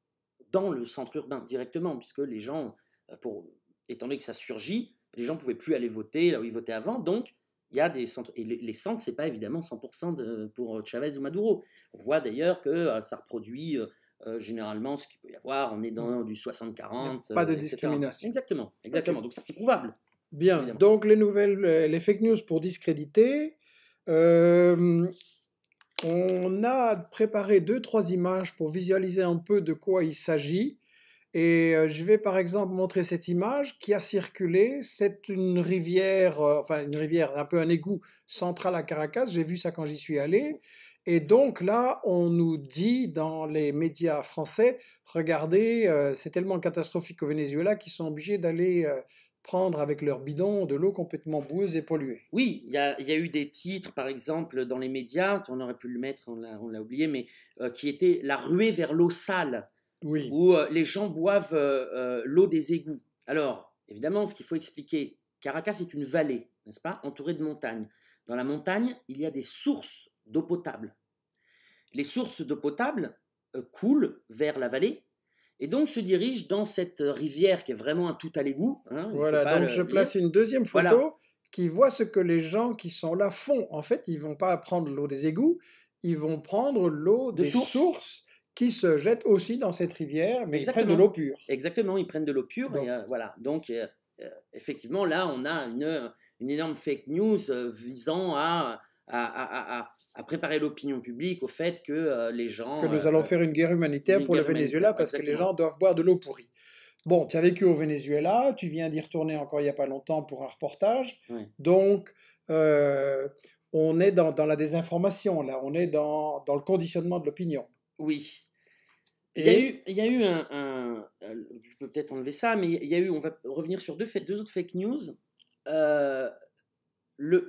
dans le centre urbain directement, puisque les gens, euh, pour, étant donné que ça surgit, les gens ne pouvaient plus aller voter là où ils votaient avant, donc il y a des centres. Et les centres, n'est pas évidemment 100% de, pour Chavez ou Maduro. On voit d'ailleurs que ça reproduit généralement ce qu'il peut y avoir, on est dans mmh. du 60-40. Pas de discrimination. Exactement, exactement. Donc ça, c'est prouvable. Bien, donc les nouvelles, euh, les fake news pour discréditer. Euh, on a préparé deux, trois images pour visualiser un peu de quoi il s'agit. Et euh, je vais par exemple montrer cette image qui a circulé. C'est une rivière, enfin une rivière, un peu un égout central à Caracas. J'ai vu ça quand j'y suis allé. Et donc là, on nous dit dans les médias français, regardez, c'est tellement catastrophique au Venezuela qu'ils sont obligés d'aller prendre avec leur bidon de l'eau complètement boueuse et polluée. Oui, il y, a, eu des titres, par exemple, dans les médias, on aurait pu le mettre, on l'a oublié, mais euh, qui était la ruée vers l'eau sale, où euh, les gens boivent euh, l'eau des égouts. Alors, évidemment, ce qu'il faut expliquer, Caracas est une vallée, n'est-ce pas, entourée de montagnes. Dans la montagne, il y a des sources d'eau potable. Les sources d'eau potable coulent vers la vallée et donc se dirige dans cette rivière qui est vraiment un tout à l'égout. Hein. voilà, donc je place une deuxième photo qui voit ce que les gens qui sont là font. En fait, ils vont pas prendre l'eau des égouts, ils vont prendre l'eau des sources. qui se jettent aussi dans cette rivière, mais ils prennent de l'eau pure. Exactement, ils prennent de l'eau pure. Donc. Euh, voilà, donc euh, euh, effectivement, là, on a une, une énorme fake news visant à à, préparer l'opinion publique au fait que euh, les gens... Que nous euh, allons faire une guerre humanitaire pour le Venezuela parce que les gens doivent boire de l'eau pourrie. Bon, tu as vécu au Venezuela, tu viens d'y retourner encore il n'y a pas longtemps pour un reportage. Donc, euh, on est dans, la désinformation, là, on est dans, le conditionnement de l'opinion. Oui. Il y a eu, il y a eu un, je peux peut-être enlever ça, mais il y a eu, on va revenir sur deux, deux autres fake news. le,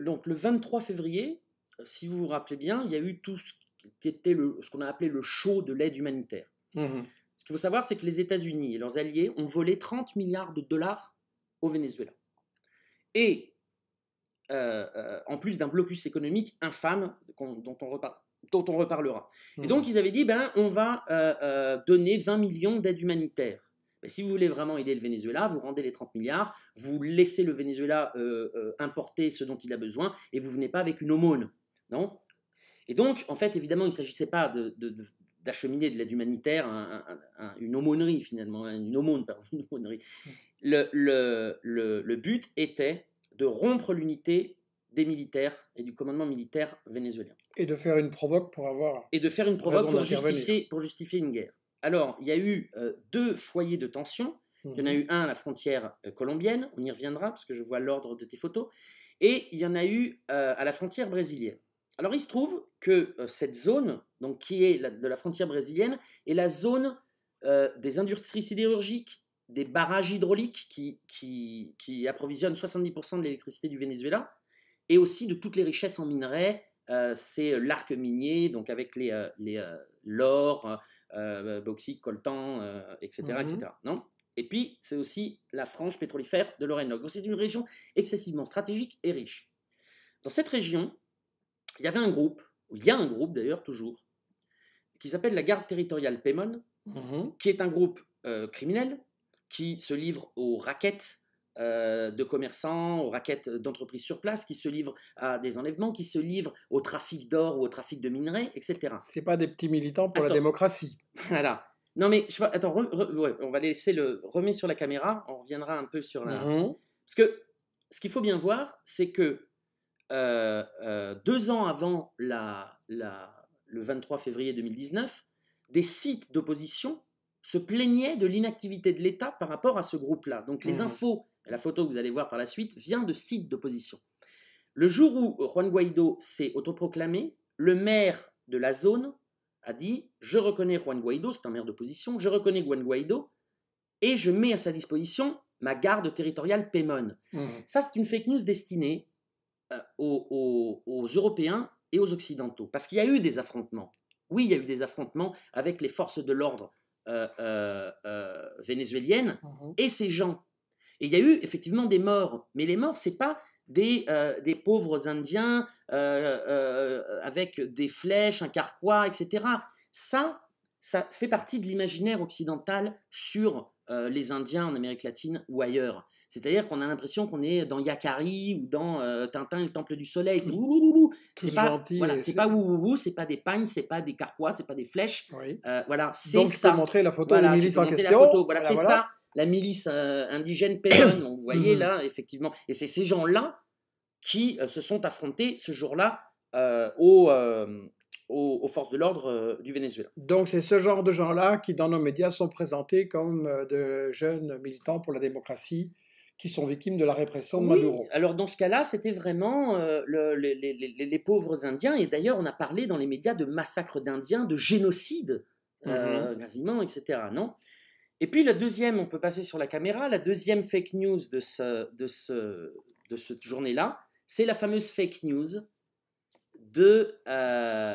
donc le 23 février, si vous vous rappelez bien, il y a eu tout ce qui était le, ce qu'on a appelé le show de l'aide humanitaire. Mhm. Ce qu'il faut savoir, c'est que les États-Unis et leurs alliés ont volé 30 milliards de dollars au Venezuela. Et euh, euh, en plus d'un blocus économique infâme dont, on reparlera. Et mhm. donc ils avaient dit, ben, on va euh, donner 20 millions d'aide humanitaire. Ben, si vous voulez vraiment aider le Venezuela, vous rendez les 30 milliards, vous laissez le Venezuela importer ce dont il a besoin et vous venez pas avec une aumône. Non Et donc, en fait, évidemment, il ne s'agissait pas d'acheminer de l'aide humanitaire, une aumônerie finalement, hein, une aumône, aumônerie. Mm. Le, but était de rompre l'unité des militaires et du commandement militaire vénézuélien. Et de faire une provoque pour avoir. Et de faire une provoque pour justifier, une guerre. Alors, il y a eu euh, deux foyers de tension. Mm-hmm. Il y en a eu un à la frontière euh, colombienne, on y reviendra parce que je vois l'ordre de tes photos, et il y en a eu euh, à la frontière brésilienne. Alors il se trouve que euh, cette zone, donc qui est de la frontière brésilienne, est la zone euh, des industries sidérurgiques, des barrages hydrauliques qui, qui, qui approvisionnent 70% de l'électricité du Venezuela, et aussi de toutes les richesses en minerais. Euh, c'est l'arc minier, donc avec les, les l'or, bauxite, coltan, etc., etc. Mmh non et puis, c'est aussi la frange pétrolifère de l'Orénoque. C'est une région excessivement stratégique et riche. Dans cette région, il y avait un groupe, il y a un groupe d'ailleurs toujours, qui s'appelle la Garde territoriale Pémon, mhm. qui est un groupe euh, criminel qui se livre aux raquettes euh, de commerçants, aux raquettes d'entreprises sur place, qui se livre à des enlèvements, qui se livre au trafic d'or ou au trafic de minerais, etc. C'est pas des petits militants pour la démocratie. voilà. Non mais je sais pas, attends, on va laisser le remet sur la caméra, on reviendra un peu sur la. Mhm. Parce que ce qu'il faut bien voir, c'est que euh, euh, deux ans avant le 23 février 2019, des sites d'opposition se plaignaient de l'inactivité de l'État par rapport à ce groupe-là. Donc les mmh. infos, la photo que vous allez voir par la suite, vient de sites d'opposition. Le jour où Juan Guaido s'est autoproclamé, le maire de la zone a dit Je reconnais Juan Guaido, c'est un maire d'opposition, je reconnais Juan Guaido et je mets à sa disposition ma garde territoriale Paymon. Mmh. » Ça, c'est une fake news destinée euh, aux, Européens et aux Occidentaux. Parce qu'il y a eu des affrontements. Oui, il y a eu des affrontements avec les forces de l'ordre euh, euh, euh vénézuélienne mhm. et ces gens. Et il y a eu effectivement des morts, mais les morts, c'est pas des, des pauvres Indiens avec des flèches, un carquois, etc. Ça, ça fait partie de l'imaginaire occidental sur les Indiens en Amérique latine ou ailleurs. C'est-à-dire qu'on a l'impression qu'on est dans Yakari ou dans euh, Tintin le Temple du Soleil. C'est ouh C'est pas c'est pas ouh c'est pas des pagnes, c'est pas des carquois, c'est pas des flèches. Euh, voilà, c'est ça. montrer la photo de la milice en question. Voilà, c'est ça. La milice euh, indigène paysanne. vous voyez là, effectivement, et c'est ces gens-là qui se sont affrontés ce jour-là au aux, forces de l'ordre du Venezuela. Donc c'est ce genre de gens-là qui, dans nos médias, sont présentés comme de jeunes militants pour la démocratie qui sont victimes de la répression de Maduro. Alors dans ce cas-là, c'était vraiment euh, les, pauvres Indiens, et d'ailleurs on a parlé dans les médias de massacres d'Indiens, de génocide, euh, mm-hmm. quasiment, etc. Non et puis la deuxième, on peut passer sur la caméra, la deuxième fake news de, ce, de, ce, de cette journée-là, c'est la fameuse fake news de, euh,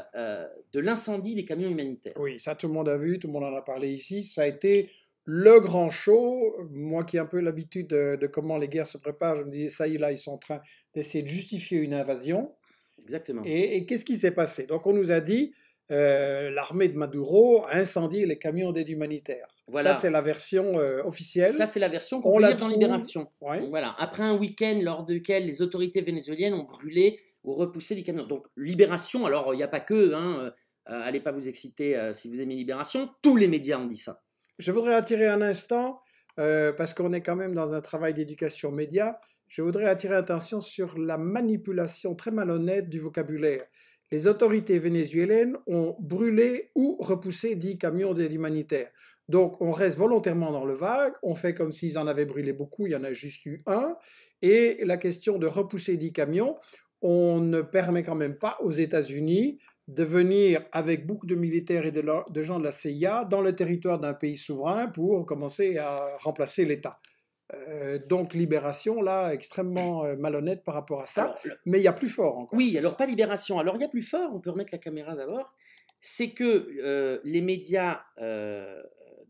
de l'incendie des camions humanitaires. Oui, ça tout le monde a vu, tout le monde en a parlé ici. Ça a été le grand show, moi qui ai un peu l'habitude de, comment les guerres se préparent, je me dis, ça y est, là, ils sont en train d'essayer de justifier une invasion. Exactement. Et, qu'est-ce qui s'est passé Donc, on nous a dit, euh, l'armée de Maduro a incendié les camions d'aide humanitaire. Voilà. Ça, c'est la version euh, officielle. Ça, c'est la version qu'on peut lire dans Libération. voilà. Après un week-end lors duquel les autorités vénézuéliennes ont brûlé ou repoussé des camions. Donc, Libération, alors, il n'y a pas que, hein, euh, allez pas vous exciter si vous aimez Libération, tous les médias ont dit ça. Je voudrais attirer un instant, euh, parce qu'on est quand même dans un travail d'éducation média, je voudrais attirer l'attention sur la manipulation très malhonnête du vocabulaire. Les autorités vénézuéliennes ont brûlé ou repoussé 10 camions d'aide humanitaire. Donc on reste volontairement dans le vague, on fait comme s'ils en avaient brûlé beaucoup, il y en a juste eu un, et la question de repousser 10 camions, on ne permet quand même pas aux États-Unis de venir avec beaucoup de militaires et de, gens de la CIA dans le territoire d'un pays souverain pour commencer à remplacer l'État. Euh, donc libération, là, extrêmement euh, malhonnête par rapport à ça. Mais il y a plus fort encore. Oui, alors pas libération. Alors il y a plus fort, on peut remettre la caméra d'abord. C'est que euh, les médias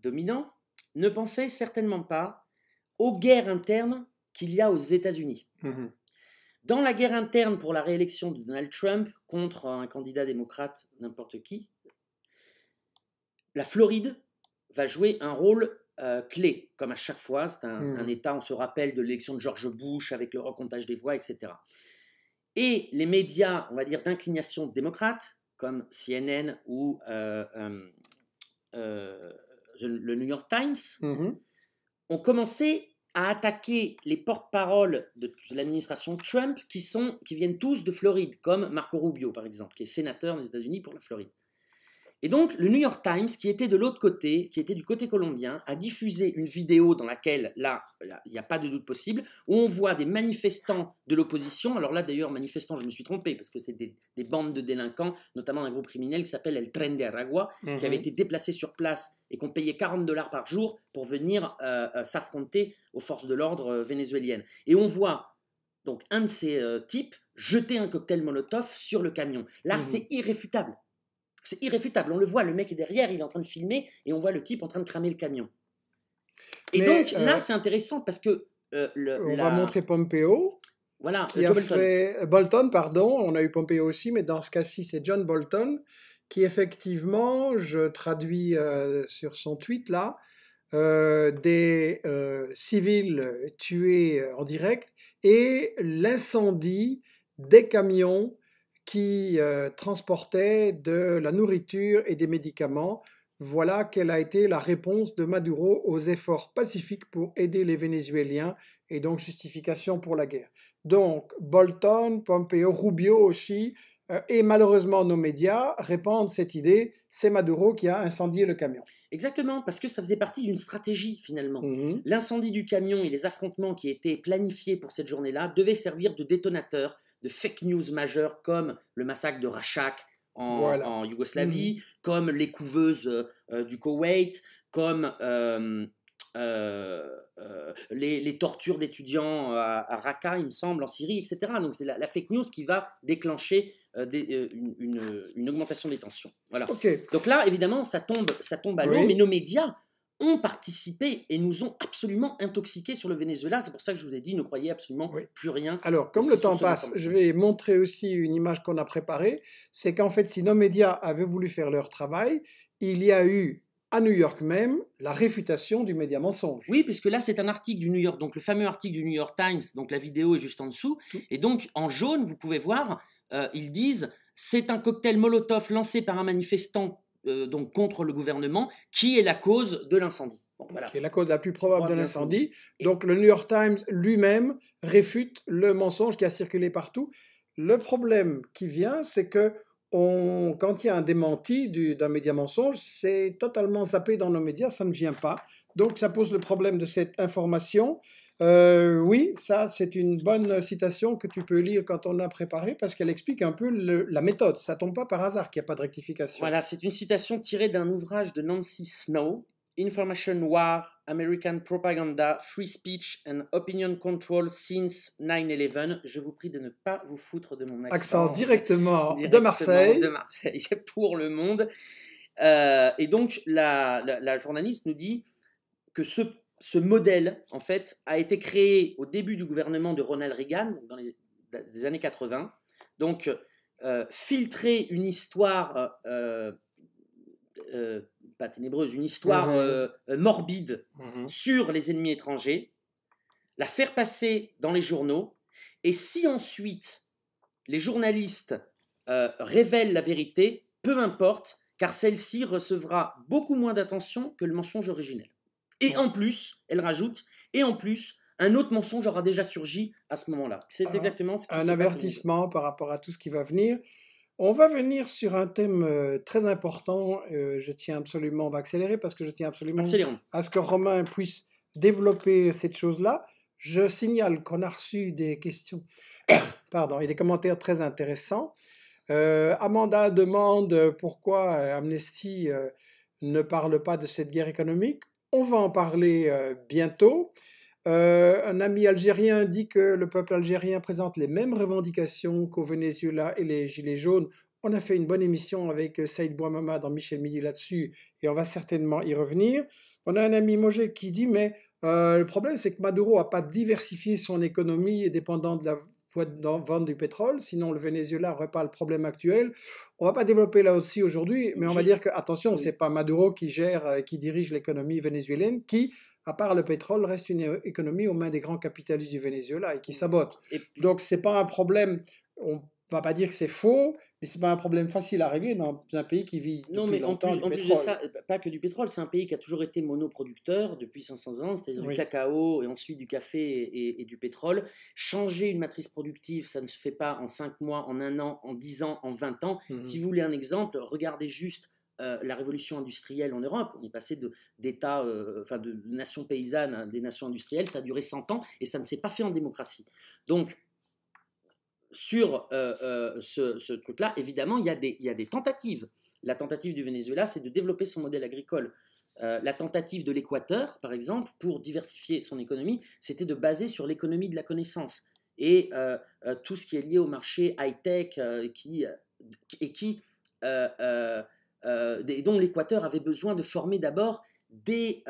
dominants ne pensaient certainement pas aux guerres internes qu'il y a aux États-Unis. Mhm. Dans la guerre interne pour la réélection de Donald Trump contre un candidat démocrate, n'importe qui, la Floride va jouer un rôle euh, clé, comme à chaque fois. C'est hmm. un, État, on se rappelle de l'élection de George Bush avec le recontage des voix, etc. Et les médias, on va dire, d'inclination démocrate, comme CNN ou euh, euh, le New York Times, mm-hmm. ont commencé à attaquer les porte-paroles de l'administration Trump qui, sont, qui viennent tous de Floride, comme Marco Rubio, par exemple, qui est sénateur des États-Unis pour la Floride. Et donc, le New York Times, qui était de l'autre côté, qui était du côté colombien, a diffusé une vidéo dans laquelle, là, il n'y a pas de doute possible, où on voit des manifestants de l'opposition. Alors là, d'ailleurs, manifestants, je me suis trompé, parce que c'est des, bandes de délinquants, notamment un groupe criminel qui s'appelle El Tren de Aragua, qui mhm. avait été déplacé sur place et qu'on payait 40 dollars par jour pour venir euh, euh, s'affronter aux forces de l'ordre euh, vénézuéliennes. Et on voit donc un de ces types jeter un cocktail Molotov sur le camion. Là, mhm. c'est irréfutable. C'est irréfutable. On le voit, le mec est derrière, il est en train de filmer et on voit le type en train de cramer le camion. Et donc là, euh, c'est intéressant parce que. Euh, on va montrer Pompeo. Voilà, euh, a Bolton. Bolton, pardon, on a eu Pompeo aussi, mais dans ce cas-ci, c'est John Bolton qui, effectivement, je traduis sur son tweet là, des civils tués en direct et l'incendie des camions qui euh, transportait de la nourriture et des médicaments. Voilà quelle a été la réponse de Maduro aux efforts pacifiques pour aider les Vénézuéliens et donc justification pour la guerre. Donc Bolton, Pompeo, Rubio aussi, euh, et malheureusement nos médias répandent cette idée, c'est Maduro qui a incendié le camion. Exactement, parce que ça faisait partie d'une stratégie finalement. Mm-hmm. L'incendie du camion et les affrontements qui étaient planifiés pour cette journée-là devaient servir de détonateur de fake news majeures comme le massacre de Rachak en, en Yougoslavie, mhm. comme les couveuses euh, euh, du Koweït, comme euh, les, tortures d'étudiants à, Raqqa, il me semble, en Syrie, etc. Donc c'est la, fake news qui va déclencher une, une, augmentation des tensions. Voilà. Donc là, évidemment, ça tombe, ça tombe à l'eau, mais nos médias ont participé et nous ont absolument intoxiqués sur le Venezuela. C'est pour ça que je vous ai dit, ne croyez absolument plus rien. Alors, comme le temps passe, je vais montrer aussi une image qu'on a préparée. C'est qu'en fait, si nos médias avaient voulu faire leur travail, il y a eu à New York même la réfutation du média mensonge. Oui, puisque là c'est un article du New York, donc le fameux article du New York Times, donc la vidéo est juste en dessous, et donc en jaune vous pouvez voir, euh, ils disent c'est un cocktail Molotov lancé par un manifestant euh, donc contre le gouvernement, qui est la cause de l'incendie. voilà. Qui est la cause la plus probable de l'incendie. Donc le New York Times lui-même réfute le mensonge qui a circulé partout. Le problème qui vient, c'est que quand il y a un démenti d'un média mensonge, c'est totalement zappé dans nos médias, ça ne vient pas. Donc ça pose le problème de cette information euh, oui, ça, c'est une bonne citation que tu peux lire quand on l'a préparé parce qu'elle explique un peu la méthode. Ça tombe pas par hasard qu'il n'y a pas de rectification. Voilà, c'est une citation tirée d'un ouvrage de Nancy Snow, Information War, American Propaganda, Free Speech and Opinion Control since 9-11. Je vous prie de ne pas vous foutre de mon accent. Accent directement, de Marseille. De Marseille, pour le monde. Euh, et donc, la, la journaliste nous dit que ce ce modèle, en fait, a été créé au début du gouvernement de Ronald Reagan, dans les années 80. Donc, euh, filtrer une histoire, euh, euh, pas ténébreuse, une histoire morbide mhm. sur les ennemis étrangers, la faire passer dans les journaux, et si ensuite les journalistes révèlent la vérité, peu importe, car celle-ci recevra beaucoup moins d'attention que le mensonge originel. Et en plus, elle rajoute, et en plus, un autre mensonge aura déjà surgi à ce moment-là. C'est ah, exactement ce qui Un avertissement par rapport à tout ce qui va venir. On va venir sur un thème euh, très important. Euh, je tiens absolument, on va accélérer parce que je tiens absolument à ce que Romain puisse développer cette chose-là. Je signale qu'on a reçu des questions pardon, et des commentaires très intéressants. Euh, Amanda demande pourquoi Amnesty ne parle pas de cette guerre économique. On va en parler euh, bientôt. Euh, un ami algérien dit que le peuple algérien présente les mêmes revendications qu'au Venezuela et les Gilets jaunes. On a fait une bonne émission avec euh, Saïd Bouamama dans Michel Midi là-dessus et on va certainement y revenir. On a un ami Mogé qui dit mais le problème c'est que Maduro n'a pas diversifié son économie et dépendant de la, faut vendre du pétrole, sinon le Venezuela pas le problème actuel. On va pas développer là aussi aujourd'hui, mais on va dire que, attention, c'est pas Maduro qui gère, euh, qui dirige l'économie vénézuélienne, qui, à part le pétrole, reste une euh, économie aux mains des grands capitalistes du Venezuela et qui sabote. Donc c'est pas un problème, on va pas dire que c'est faux, mais n'est pas un problème facile à régler dans un pays qui vit. Non, mais en plus, de ça, euh, pas que du pétrole, c'est un pays qui a toujours été monoproducteur depuis 500 ans, c'est-à-dire du cacao et ensuite du café et, du pétrole. Changer une matrice productive, ça ne se fait pas en 5 mois, en 1 an, en 10 ans, en 20 ans. Mhm. Si vous voulez un exemple, regardez juste euh, la révolution industrielle en Europe. On est passé d'États, euh, enfin de nations paysannes à des nations industrielles. Ça a duré 100 ans et ça ne s'est pas fait en démocratie. Donc, sur euh, euh, ce, truc-là, évidemment, il y, a des, tentatives. La tentative du Venezuela, c'est de développer son modèle agricole. Euh, la tentative de l'Équateur, par exemple, pour diversifier son économie, c'était de baser sur l'économie de la connaissance et tout ce qui est lié au marché high-tech qui, et qui, dont l'Équateur avait besoin de former d'abord des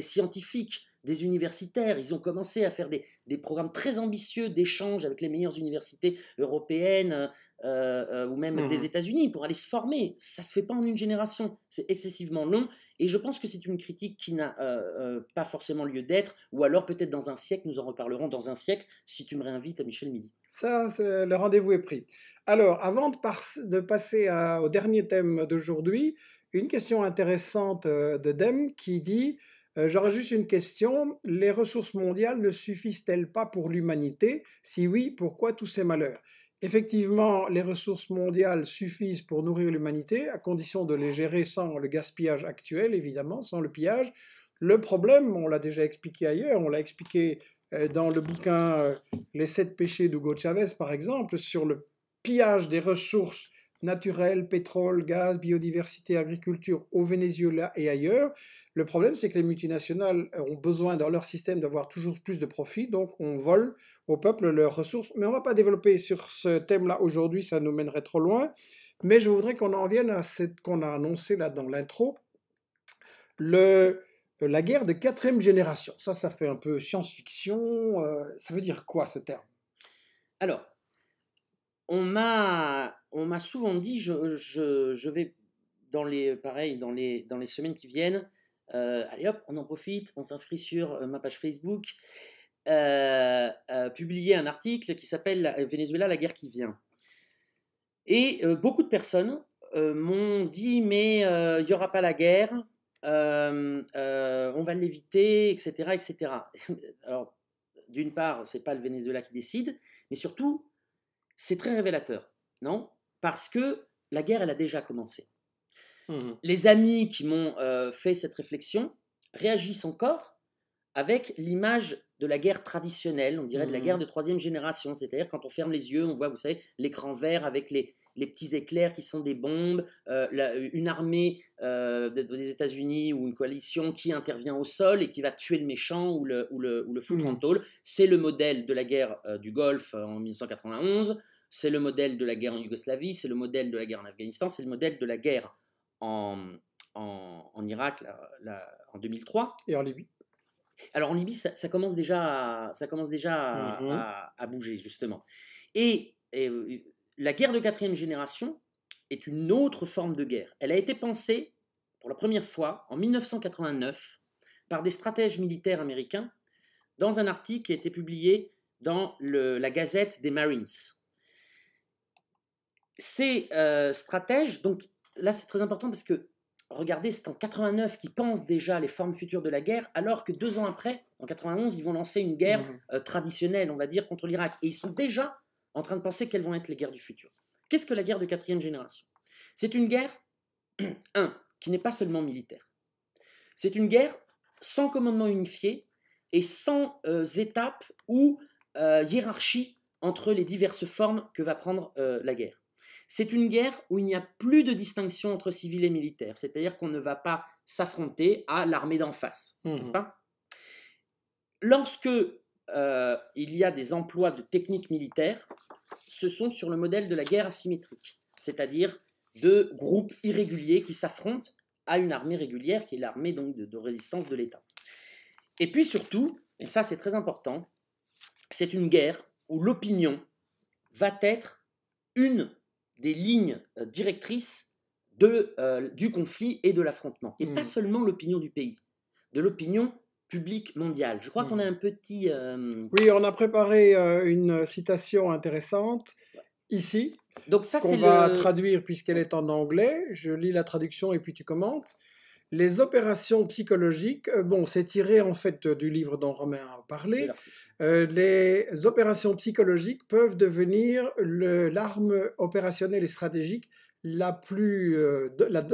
scientifiques des universitaires. Ils ont commencé à faire des, programmes très ambitieux d'échanges avec les meilleures universités européennes euh, euh, ou même mmh des États-Unis pour aller se former. Ça ne se fait pas en une génération. C'est excessivement long. Et je pense que c'est une critique qui n'a euh, pas forcément lieu d'être. Ou alors peut-être dans un siècle, nous en reparlerons dans un siècle, si tu me réinvites à Michel Midi. Ça, le rendez-vous est pris. Alors, avant de, passer au dernier thème d'aujourd'hui, une question intéressante de Dem qui dit euh, j'aurais juste une question. Les ressources mondiales ne suffisent-elles pas pour l'humanité Si oui, pourquoi tous ces malheurs Effectivement, les ressources mondiales suffisent pour nourrir l'humanité, à condition de les gérer sans le gaspillage actuel, évidemment, sans le pillage. Le problème, on l'a déjà expliqué ailleurs, on l'a expliqué euh, dans le bouquin euh, Les sept péchés d'Hugo Chavez, par exemple, sur le pillage des ressources naturelles, pétrole, gaz, biodiversité, agriculture au Venezuela et ailleurs, le problème, c'est que les multinationales euh, ont besoin dans leur système d'avoir toujours plus de profits, donc on vole au peuple leurs ressources. Mais on ne va pas développer sur ce thème-là aujourd'hui, ça nous mènerait trop loin. Mais je voudrais qu'on en vienne à ce qu'on a annoncé là dans l'intro, euh, la guerre de quatrième génération. Ça, ça fait un peu science-fiction. Euh, ça veut dire quoi ce terme Alors, on m'a, on m'a souvent dit, je, vais dans les, pareil, dans les, dans les semaines qui viennent, euh, allez hop, on en profite, on s'inscrit sur euh, ma page Facebook. Euh, publier un article qui s'appelle Venezuela, la guerre qui vient. Et beaucoup de personnes m'ont dit mais il n'y aura pas la guerre, on va l'éviter, etc., etc. Alors, d'une part, ce n'est pas le Venezuela qui décide, mais surtout, c'est très révélateur, non Parce que la guerre, elle a déjà commencé. Mmh. Les amis qui m'ont euh, fait cette réflexion réagissent encore avec l'image de la guerre traditionnelle, on dirait de la mmh. guerre de troisième génération, c'est-à-dire quand on ferme les yeux, on voit, vous savez, l'écran vert avec les, petits éclairs qui sont des bombes, euh, une armée euh, des États-Unis ou une coalition qui intervient au sol et qui va tuer le méchant ou le, ou foutre en mmh. tôle. C'est le modèle de la guerre du Golfe en 1991, c'est le modèle de la guerre en Yougoslavie, c'est le modèle de la guerre en Afghanistan, c'est le modèle de la guerre en, en, Irak en 2003. Et en Libye Alors en Libye, ça, commence déjà, à, ça commence déjà à, mhm. bouger, justement. Et, euh, la guerre de quatrième génération est une autre forme de guerre. Elle a été pensée pour la première fois en 1989 par des stratèges militaires américains dans un article qui a été publié dans le, la Gazette des Marines. Ces euh, stratèges, donc, là, c'est très important parce que, regardez, c'est en 89 qu'ils pensent déjà les formes futures de la guerre, alors que deux ans après, en 91, ils vont lancer une guerre mhm. euh, traditionnelle, on va dire, contre l'Irak. Et ils sont déjà en train de penser quelles vont être les guerres du futur. Qu'est-ce que la guerre de quatrième génération C'est une guerre, un, qui n'est pas seulement militaire. C'est une guerre sans commandement unifié et sans étape euh, étapes ou euh, hiérarchie entre les diverses formes que va prendre la guerre. C'est une guerre où il n'y a plus de distinction entre civil et militaire. c'est-à-dire qu'on ne va pas s'affronter à l'armée d'en face, mmh. n'est-ce pas Lorsque euh, il y a des emplois de techniques militaires, ce sont sur le modèle de la guerre asymétrique, c'est-à-dire de groupes irréguliers qui s'affrontent à une armée régulière, qui est l'armée donc de, de résistance de l'État. Et puis surtout, et ça c'est très important, c'est une guerre où l'opinion va être une des lignes euh, directrices de, euh, du conflit et de l'affrontement. Et pas hmm. seulement l'opinion du pays, de l'opinion publique mondiale. Je crois hmm. qu'on a un petit... Euh, oui, on a préparé une citation intéressante ici. Donc ça, qu'on va traduire puisqu'elle est en anglais. Je lis la traduction et puis tu commentes. Les opérations psychologiques, bon, c'est tiré en fait du livre dont Romain a parlé, euh, les opérations psychologiques peuvent devenir l'arme opérationnelle et stratégique la plus euh,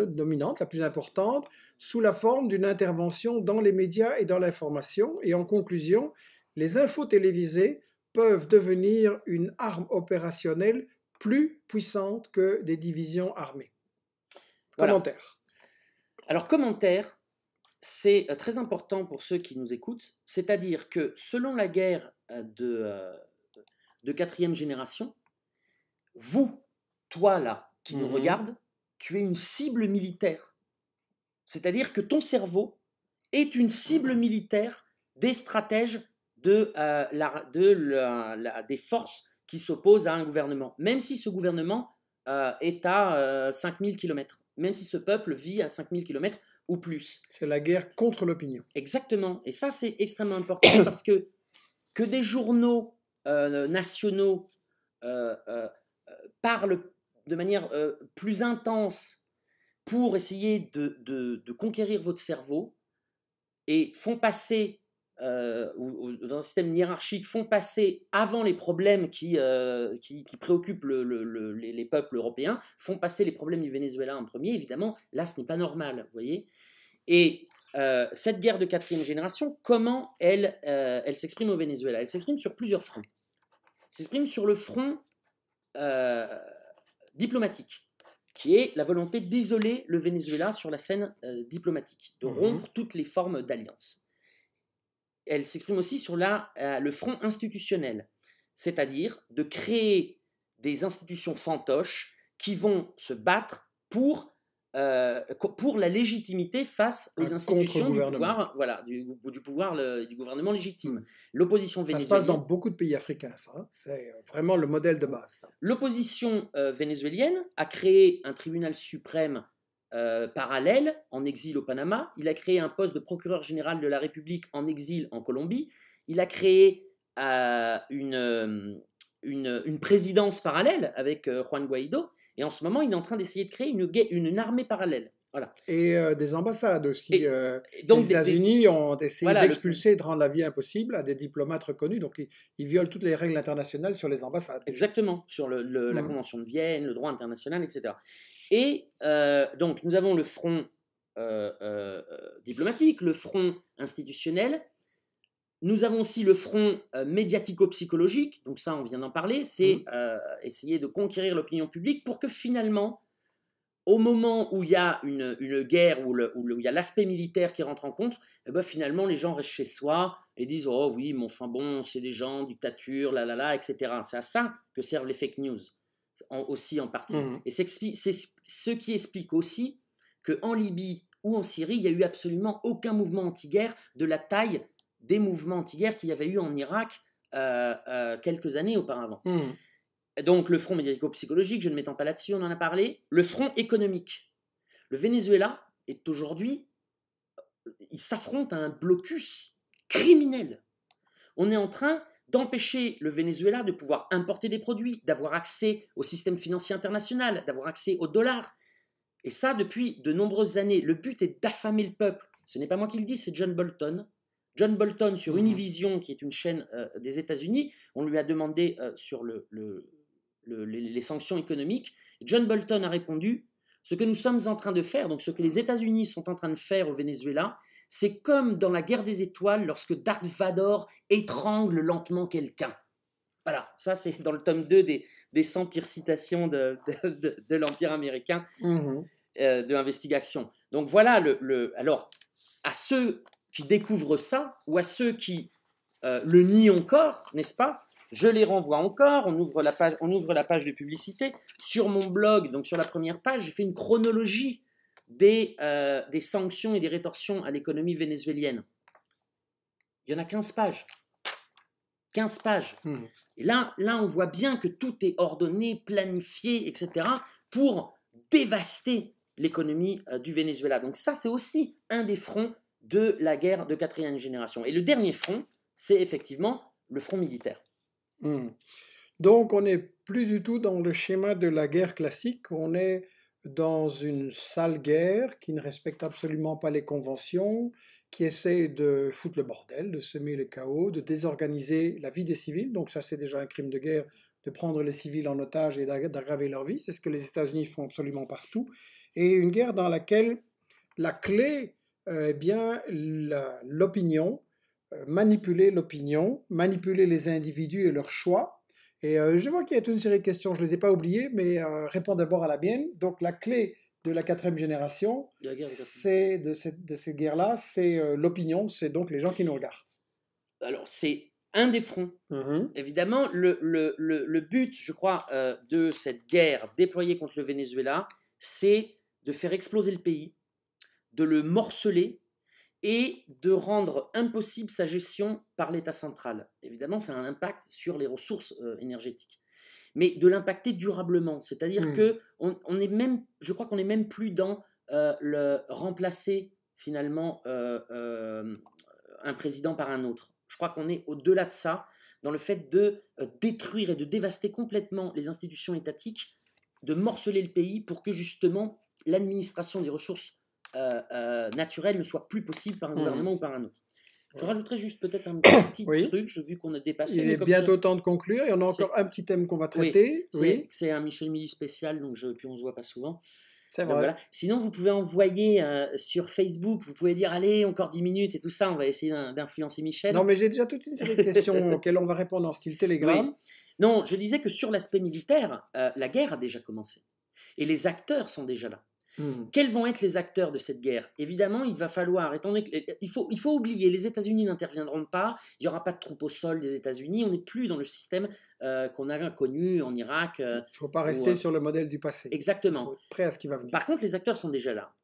dominante, la plus importante, sous la forme d'une intervention dans les médias et dans l'information. Et en conclusion, les infos télévisées peuvent devenir une arme opérationnelle plus puissante que des divisions armées. Commentaire. Alors, commentaire, c'est très important pour ceux qui nous écoutent, c'est-à-dire que selon la guerre de, de quatrième génération, vous, toi là, qui nous mmh regardes, tu es une cible militaire. C'est-à-dire que ton cerveau est une cible mmh militaire des stratèges de, la, des forces qui s'opposent à un gouvernement, même si ce gouvernement est à 5000 km même si ce peuple vit à 5000 km ou plus. C'est la guerre contre l'opinion. Exactement. Et ça, c'est extrêmement important parce que que des journaux euh, nationaux euh, euh, parlent de manière plus intense pour essayer de, conquérir votre cerveau et font passer euh, ou, dans un système hiérarchique font passer avant les problèmes qui, euh, préoccupent les, peuples européens, font passer les problèmes du Venezuela en premier, évidemment, là ce n'est pas normal, vous voyez. Et euh, cette guerre de quatrième génération, comment elle, s'exprime au Venezuela Elle s'exprime sur plusieurs fronts. Elle s'exprime sur le front diplomatique, qui est la volonté d'isoler le Venezuela sur la scène diplomatique, de mmh rompre toutes les formes d'alliance elle s'exprime aussi sur euh, le front institutionnel, c'est-à-dire de créer des institutions fantoches qui vont se battre pour, euh, la légitimité face aux institutions du pouvoir, voilà, du, pouvoir du gouvernement légitime. Hmm. L'opposition vénézuélienne. Ça se passe dans beaucoup de pays africains, ça. Hein. C'est vraiment le modèle de base. L'opposition euh, vénézuélienne a créé un tribunal suprême euh, parallèle en exil au Panama. Il a créé un poste de procureur général de la République en exil en Colombie. Il a créé euh, euh, une, une, présidence parallèle avec Juan Guaido. Et en ce moment, il est en train d'essayer de créer une, une, armée parallèle. Voilà. Et des ambassades aussi. les États-Unis ont essayé d'expulser, de rendre la vie impossible à des diplomates reconnus. Donc ils, violent toutes les règles internationales sur les ambassades. Exactement, sur la hmm. Convention de Vienne, le droit international, etc. Et euh, donc, nous avons le front euh, euh, diplomatique, le front institutionnel. Nous avons aussi le front médiatico-psychologique. Donc ça, on vient d'en parler. C'est mhm. essayer de conquérir l'opinion publique pour que finalement, au moment où il y a une, guerre, où, il y a l'aspect militaire qui rentre en compte, eh ben, finalement, les gens restent chez soi et disent Oh oui, mon enfin bon, c'est des gens, dictature, la là, là, etc. C'est à ça que servent les fake news aussi en partie. Mhm. Et c'est ce qui explique aussi qu'en Libye ou en Syrie, il n'y a eu absolument aucun mouvement anti-guerre de la taille des mouvements anti-guerre qu'il y avait eu en Irak euh, euh, quelques années auparavant. Mhm. Donc le front médico-psychologique, je ne m'étends pas là-dessus, on en a parlé. Le front économique. Le Venezuela est aujourd'hui, euh, il s'affronte à un blocus criminel. On est en train, d'empêcher le Venezuela de pouvoir importer des produits, d'avoir accès au système financier international, d'avoir accès au dollar. Et ça, depuis de nombreuses années, le but est d'affamer le peuple. Ce n'est pas moi qui le dis, c'est John Bolton. John Bolton, sur mhm. Univision, qui est une chaîne euh, des États-Unis, on lui a demandé euh, sur les sanctions économiques. John Bolton a répondu, ce que nous sommes en train de faire, donc ce que les États-Unis sont en train de faire au Venezuela, c'est comme dans la guerre des étoiles lorsque Dark Vador étrangle lentement quelqu'un. Voilà, ça c'est dans le tome 2 des, des 100 pires citations de, l'Empire américain mhm. euh, de l'investigation. Donc voilà, le, alors à ceux qui découvrent ça ou à ceux qui euh, le nient encore, n'est-ce pas je les renvoie encore, on ouvre, la page, on ouvre la page de publicité. Sur mon blog, donc sur la première page, j'ai fait une chronologie des, euh, des sanctions et des rétorsions à l'économie vénézuélienne. Il y en a 15 pages. 15 pages. Hmm. Et là, là, on voit bien que tout est ordonné, planifié, etc., pour dévaster l'économie euh, du Venezuela. Donc ça, c'est aussi un des fronts de la guerre de quatrième génération. Et le dernier front, c'est effectivement le front militaire. Hmm. Donc on n'est plus du tout dans le schéma de la guerre classique, on est dans une sale guerre qui ne respecte absolument pas les conventions, qui essaie de foutre le bordel, de semer le chaos, de désorganiser la vie des civils. Donc ça, c'est déjà un crime de guerre de prendre les civils en otage et d'aggraver leur vie. C'est ce que les États-Unis font absolument partout. Et une guerre dans laquelle la clé, est euh, eh bien, l'opinion, euh, manipuler l'opinion, manipuler les individus et leurs choix, et euh, je vois qu'il y a toute une série de questions, je ne les ai pas oubliées, mais euh, réponds d'abord à la mienne. Donc la clé de la quatrième génération, c'est de cette, cette guerre-là, c'est euh, l'opinion, c'est donc les gens qui nous regardent. Alors c'est un des fronts. Mm-hmm. Évidemment, le, but, je crois, de cette guerre déployée contre le Venezuela, c'est de faire exploser le pays, de le morceler, et de rendre impossible sa gestion par l'État central. Évidemment, ça a un impact sur les ressources euh, énergétiques, mais de l'impacter durablement. C'est-à-dire mmh. que on, est même, je crois qu'on n'est même plus dans euh, le remplacer finalement euh, un président par un autre. Je crois qu'on est au-delà de ça, dans le fait de détruire et de dévaster complètement les institutions étatiques, de morceler le pays pour que justement l'administration des ressources euh, euh, naturel ne soit plus possible par un hmm. gouvernement ou par un autre. Je rajouterai juste peut-être un petit truc, vu qu'on a dépassé. Il est bientôt temps de conclure, il y en a encore un petit thème qu'on va traiter. Oui, c'est un Michel Midi spécial, donc je, on ne se voit pas souvent. C'est vrai. Sinon, vous pouvez envoyer euh, sur Facebook, vous pouvez dire allez, encore 10 minutes et tout ça, on va essayer d'influencer Michel. Non, mais j'ai déjà toute une série de questions auxquelles on va répondre en style télégramme. Non, je disais que sur l'aspect militaire, la guerre a déjà commencé. Et les acteurs sont déjà là. Hmm. Quels vont être les acteurs de cette guerre Évidemment, il va falloir, étant faut, il faut oublier, les États-Unis n'interviendront pas, il n'y aura pas de troupes au sol des États-Unis, on n'est plus dans le système euh, qu'on avait connu en Irak. Euh, il ne faut pas rester euh, sur le modèle du passé. Exactement. prêt à ce qui va venir. Par contre, les acteurs sont déjà là.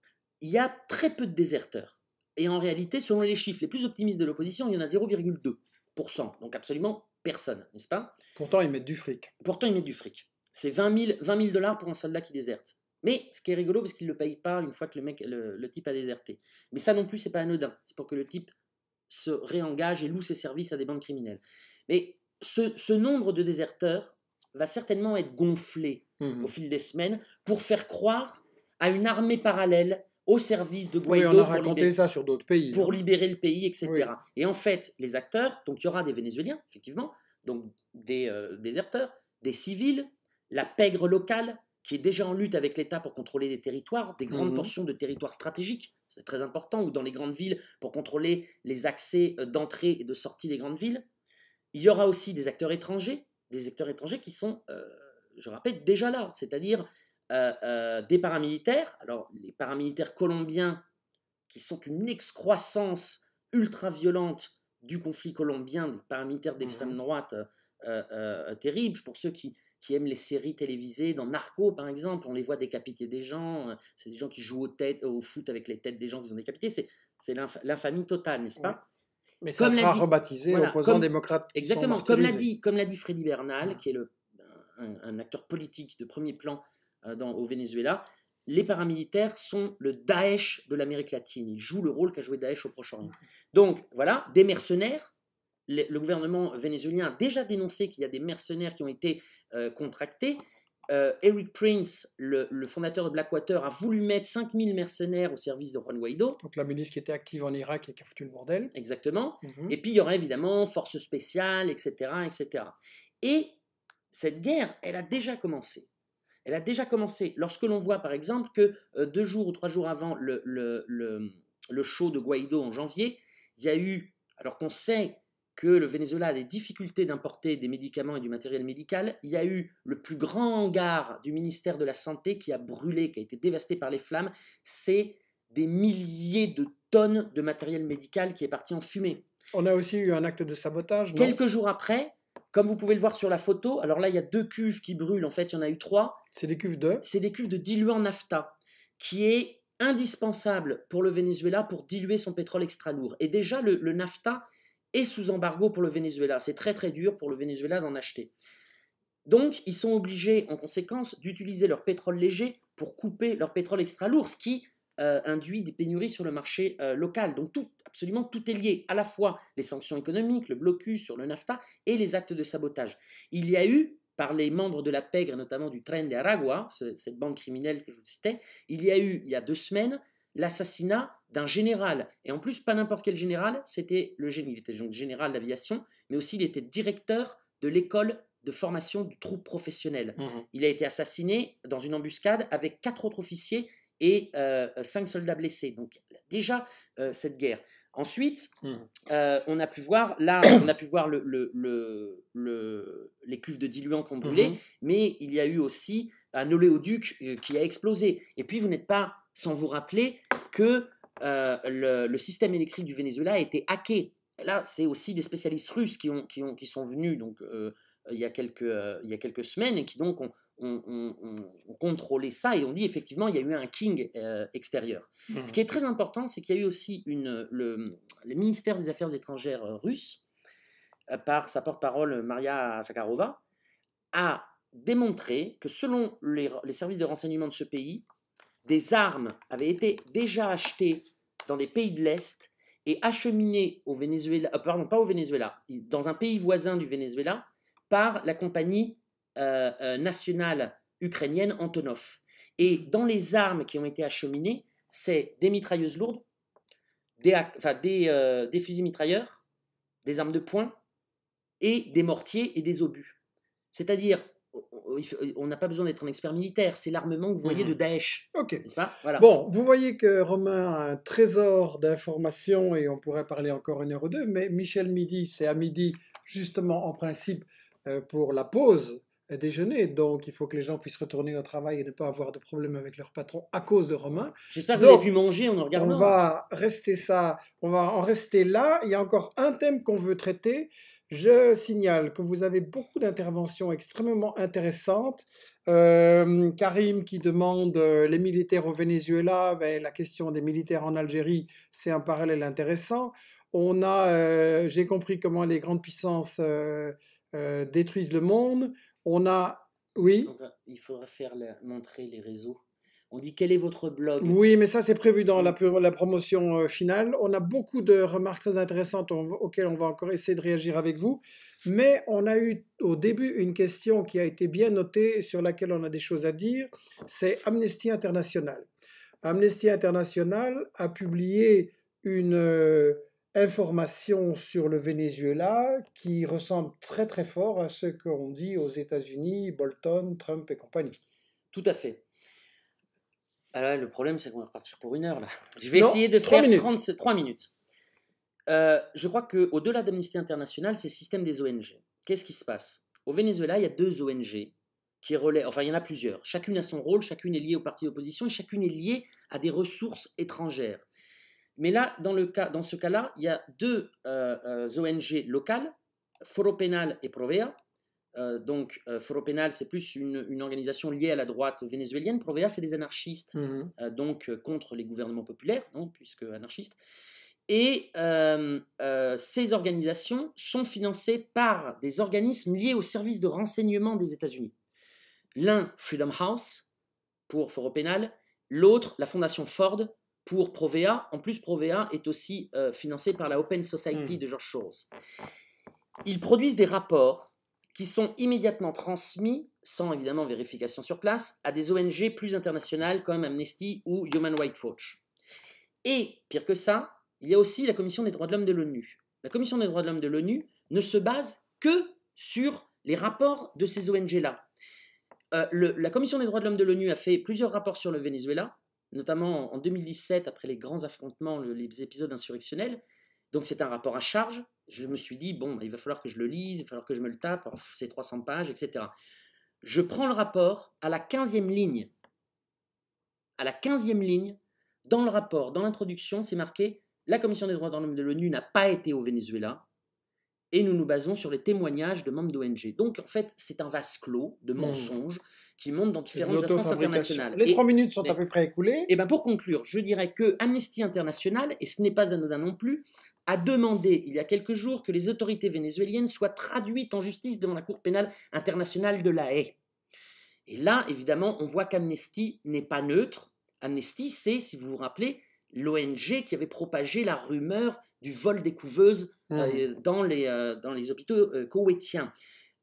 Il y a très peu de déserteurs. Et en réalité, selon les chiffres les plus optimistes de l'opposition, il y en a 0,2%. Donc absolument personne, n'est-ce pas Pourtant, ils mettent du fric. Pourtant, ils mettent du fric. C'est 20 000 dollars pour un soldat qui déserte. Mais ce qui est rigolo, parce qu'il ne le paye pas une fois que le, mec, le, type a déserté. Mais ça non plus, c'est pas anodin. C'est pour que le type se réengage et loue ses services à des bandes criminelles. Mais ce, nombre de déserteurs va certainement être gonflé mmh. au fil des semaines pour faire croire à une armée parallèle au service de Guaido. Pour libérer le pays, etc. Et en fait, les acteurs, donc il y aura des Vénézuéliens, effectivement, donc des euh, déserteurs, des civils, la pègre locale, qui est déjà en lutte avec l'État pour contrôler des territoires, des grandes mmh portions de territoires stratégiques, c'est très important, ou dans les grandes villes pour contrôler les accès euh, d'entrée et de sortie des grandes villes. Il y aura aussi des acteurs étrangers, des acteurs étrangers qui sont, euh, je rappelle, déjà là, c'est-à-dire euh, des paramilitaires, alors les paramilitaires colombiens qui sont une excroissance ultra-violente du conflit colombien, des paramilitaires mmh d'extrême droite terribles, pour ceux qui, qui aiment les séries télévisées. Dans Narco, par exemple, on les voit décapiter des gens. Euh, c'est des gens qui jouent au, au foot avec les têtes des gens qu'ils ont décapités. C'est l'infamie totale, n'est-ce pas Mais ça sera rebaptisé opposant démocrate. Exactement, comme l'a dit, comme l'a dit Freddy Bernal, qui est le, un, acteur politique de premier plan euh, dans, au Venezuela, les paramilitaires sont le Daesh de l'Amérique latine. Ils jouent le rôle qu'a joué Daesh au Proche-Orient. Donc voilà, des mercenaires le, gouvernement vénézuélien a déjà dénoncé qu'il y a des mercenaires qui ont été euh, contractés. Euh, Eric Prince, le, fondateur de Blackwater, a voulu mettre 5000 mercenaires au service de Juan Guaido. Donc la milice qui était active en Irak et qui a foutu le bordel. Exactement. Mhm. Et puis il y aurait évidemment forces spéciales, etc., etc. Et cette guerre, elle a déjà commencé. Elle a déjà commencé. Lorsque l'on voit par exemple que euh, deux jours ou trois jours avant le, le, le, le show de Guaido en janvier, il y a eu, alors qu'on sait que le Venezuela a des difficultés d'importer des médicaments et du matériel médical, il y a eu le plus grand hangar du ministère de la Santé qui a brûlé, qui a été dévasté par les flammes. C'est des milliers de tonnes de matériel médical qui est parti en fumée. On a aussi eu un acte de sabotage. Quelques jours après, comme vous pouvez le voir sur la photo, alors là, il y a deux cuves qui brûlent. En fait, il y en a eu trois. C'est des cuves de C'est des cuves de diluant nafta, qui est indispensable pour le Venezuela pour diluer son pétrole extra lourd. Et déjà, le, le nafta, et sous embargo pour le Venezuela. C'est très très dur pour le Venezuela d'en acheter. Donc, ils sont obligés, en conséquence, d'utiliser leur pétrole léger pour couper leur pétrole extra lourd, ce qui euh, induit des pénuries sur le marché euh, local. Donc, tout, absolument tout est lié, à la fois les sanctions économiques, le blocus sur le NAFTA et les actes de sabotage. Il y a eu, par les membres de la Pègre, notamment du Tren de Aragua, cette banque criminelle que je vous citais, il y a eu, il y a deux semaines, l'assassinat d'un général. Et en plus, pas n'importe quel général, c'était le génie. Il était donc général d'aviation, mais aussi il était directeur de l'école de formation de troupes professionnelles. Mmh il a été assassiné dans une embuscade avec quatre autres officiers et euh, cinq soldats blessés. Donc déjà euh, cette guerre. Ensuite, mmh. euh, on a pu voir là, on a pu voir le, le, les cuves de diluant qu'on brûlait, brûlé, mmh mais il y a eu aussi un oléoduc qui a explosé. Et puis vous n'êtes pas sans vous rappeler que euh, le, système électrique du Venezuela a été hacké. Là, c'est aussi des spécialistes russes qui, ont, qui, ont, qui sont venus donc, euh, il, y a quelques, euh, il y a quelques semaines et qui donc ont, contrôlé ça et ont dit effectivement il y a eu un king extérieur. Mhm. Ce qui est très important, c'est qu'il y a eu aussi une, le, ministère des Affaires étrangères russe, par sa porte-parole Maria Sakharova, a démontré que selon les services de renseignement de ce pays, des armes avaient été déjà achetées dans des pays de l'Est et acheminées au Venezuela, euh, pardon, pas au Venezuela, dans un pays voisin du Venezuela par la compagnie euh, euh, nationale ukrainienne Antonov. Et dans les armes qui ont été acheminées, c'est des mitrailleuses lourdes, des, des fusils mitrailleurs, des armes de poing et des mortiers et des obus. C'est-à-dire on n'a pas besoin d'être un expert militaire, c'est l'armement que vous voyez de mhm. Daesh. Ok. pas voilà. Bon, vous voyez que Romain a un trésor d'informations et on pourrait parler encore une heure ou deux, mais Michel Midi, c'est à midi, justement, en principe, euh, pour la pause déjeuner. Donc, il faut que les gens puissent retourner au travail et ne pas avoir de problème avec leur patron à cause de Romain. J'espère que vous pu manger en regardant. On va rester ça, on va en rester là. Il y a encore un thème qu'on veut traiter. Je signale que vous avez beaucoup d'interventions extrêmement intéressantes. Euh, Karim qui demande euh, les militaires au Venezuela, ben, la question des militaires en Algérie, c'est un parallèle intéressant. On a, euh, j'ai compris comment les grandes puissances détruisent le monde. On a, oui. il faudra faire montrer les réseaux on dit quel est votre blog Oui, mais ça c'est prévu dans mm. la, promotion euh, finale. On a beaucoup de remarques très intéressantes auxquelles on va encore essayer de réagir avec vous. Mais on a eu au début une question qui a été bien notée sur laquelle on a des choses à dire. C'est Amnesty International. Amnesty International a publié une euh, information sur le Venezuela qui ressemble très très fort à ce qu'on dit aux États-Unis, Bolton, Trump et compagnie. Tout à fait. Ah le problème, c'est qu'on va repartir pour une heure Je vais essayer de faire minutes. minutes. Euh, je crois qu'au-delà d'Amnesty International, c'est le système des ONG. Qu'est-ce qui se passe Au Venezuela, il y a deux ONG qui relaient, enfin il y en a plusieurs. Chacune a son rôle, chacune est liée au parti d'opposition et chacune est liée à des ressources étrangères. Mais là, dans, le cas, dans ce cas-là, il y a deux euh, euh, ONG locales, Foro Penal et Provea, euh, donc, euh, Foro Penal, c'est plus une, organisation liée à la droite vénézuélienne. Provea, c'est des anarchistes, mhm. euh, donc contre les gouvernements populaires, hein, puisque anarchistes. Et ces organisations sont financées par des organismes liés au service de renseignement des États-Unis. L'un, Freedom House, pour Foro Penal, l'autre, la Fondation Ford, pour Provea. En plus, Provea est aussi financée par la Open Society mhm. de George Soros. Ils produisent des rapports qui sont immédiatement transmis, sans évidemment vérification sur place, à des ONG plus internationales comme Amnesty ou Human Rights Watch. Et, pire que ça, il y a aussi la Commission des droits de l'homme de l'ONU. La Commission des droits de l'homme de l'ONU ne se base que sur les rapports de ces ONG-là. Euh, la Commission des droits de l'homme de l'ONU a fait plusieurs rapports sur le Venezuela, notamment en 2017, après les grands affrontements, les épisodes insurrectionnels. Donc c'est un rapport à charge. Je me suis dit, bon, bah, il va falloir que je le lise, il va falloir que je me le tape, c'est 300 pages, etc. Je prends le rapport à la 15e ligne. À la 15e ligne, dans le rapport, dans l'introduction, c'est marqué La Commission des droits de l'homme de l'ONU n'a pas été au Venezuela et nous nous basons sur les témoignages de membres d'ONG. Donc, en fait, c'est un vase clos de hmm. mensonges qui montent dans différentes instances internationales. Les trois minutes sont à peu près écoulées. Et eh ben pour conclure, je dirais que Amnesty International, et ce n'est pas anodin non plus, a demandé il y a quelques jours que les autorités vénézuéliennes soient traduites en justice devant la Cour pénale internationale de la Haye. Et là, évidemment, on voit qu'Amnesty n'est pas neutre. Amnesty, c'est, si vous vous rappelez, l'ONG qui avait propagé la rumeur du vol des couveuses mmh. euh, dans, les, euh, dans les hôpitaux euh, koweïtiens.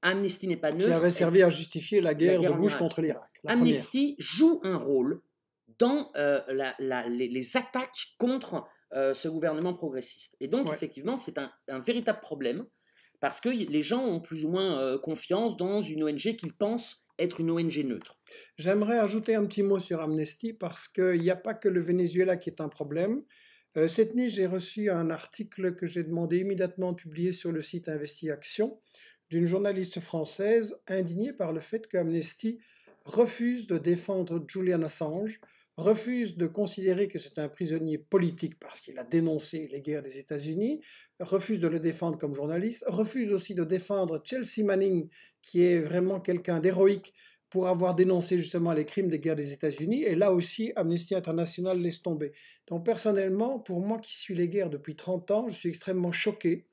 Amnesty n'est pas neutre. Qui avait servi à justifier la guerre, de Bush contre l'Irak. Amnesty joue un rôle dans les attaques contre euh, ce gouvernement progressiste. Et donc, effectivement, c'est un, véritable problème parce que les gens ont plus ou moins euh, confiance dans une ONG qu'ils pensent être une ONG neutre. J'aimerais ajouter un petit mot sur Amnesty parce qu'il n'y a pas que le Venezuela qui est un problème. Euh, cette nuit, j'ai reçu un article que j'ai demandé immédiatement de publier sur le site Investi Action d'une journaliste française indignée par le fait qu'Amnesty refuse de défendre Julian Assange, refuse de considérer que c'est un prisonnier politique parce qu'il a dénoncé les guerres des États-Unis, refuse de le défendre comme journaliste, refuse aussi de défendre Chelsea Manning, qui est vraiment quelqu'un d'héroïque pour avoir dénoncé justement les crimes des guerres des États-Unis. Et là aussi, Amnesty International laisse tomber. Donc personnellement, pour moi qui suis les guerres depuis 30 ans, je suis extrêmement choqué.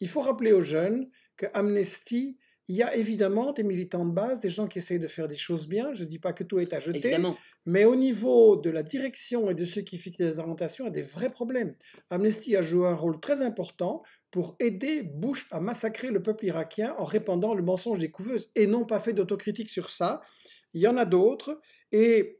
Il faut rappeler aux jeunes que Amnesty, il y a évidemment des militants de base, des gens qui essayent de faire des choses bien. Je ne dis pas que tout est à jeter. Évidemment. Mais au niveau de la direction et de ceux qui fixent les orientations, il y a des vrais problèmes. Amnesty a joué un rôle très important pour aider Bush à massacrer le peuple irakien en répandant le mensonge des couveuses et n'ont pas fait d'autocritique sur ça. Il y en a d'autres et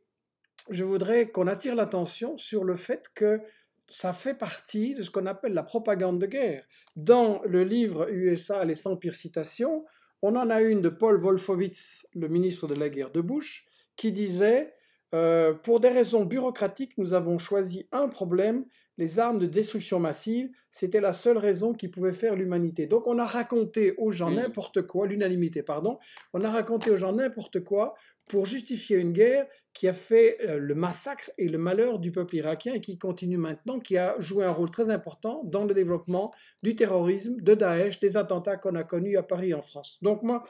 je voudrais qu'on attire l'attention sur le fait que ça fait partie de ce qu'on appelle la propagande de guerre. Dans le livre USA, les 100 pires citations, on en a une de Paul Wolfowitz, le ministre de la guerre de Bush, qui disait euh, pour des raisons bureaucratiques, nous avons choisi un problème, les armes de destruction massive. C'était la seule raison qui pouvait faire l'humanité. Donc on a raconté aux gens n'importe quoi, l'unanimité, pardon, on a raconté aux gens n'importe quoi pour justifier une guerre qui a fait euh, le massacre et le malheur du peuple irakien et qui continue maintenant, qui a joué un rôle très important dans le développement du terrorisme, de Daesh, des attentats qu'on a connus à Paris en France. Donc moi,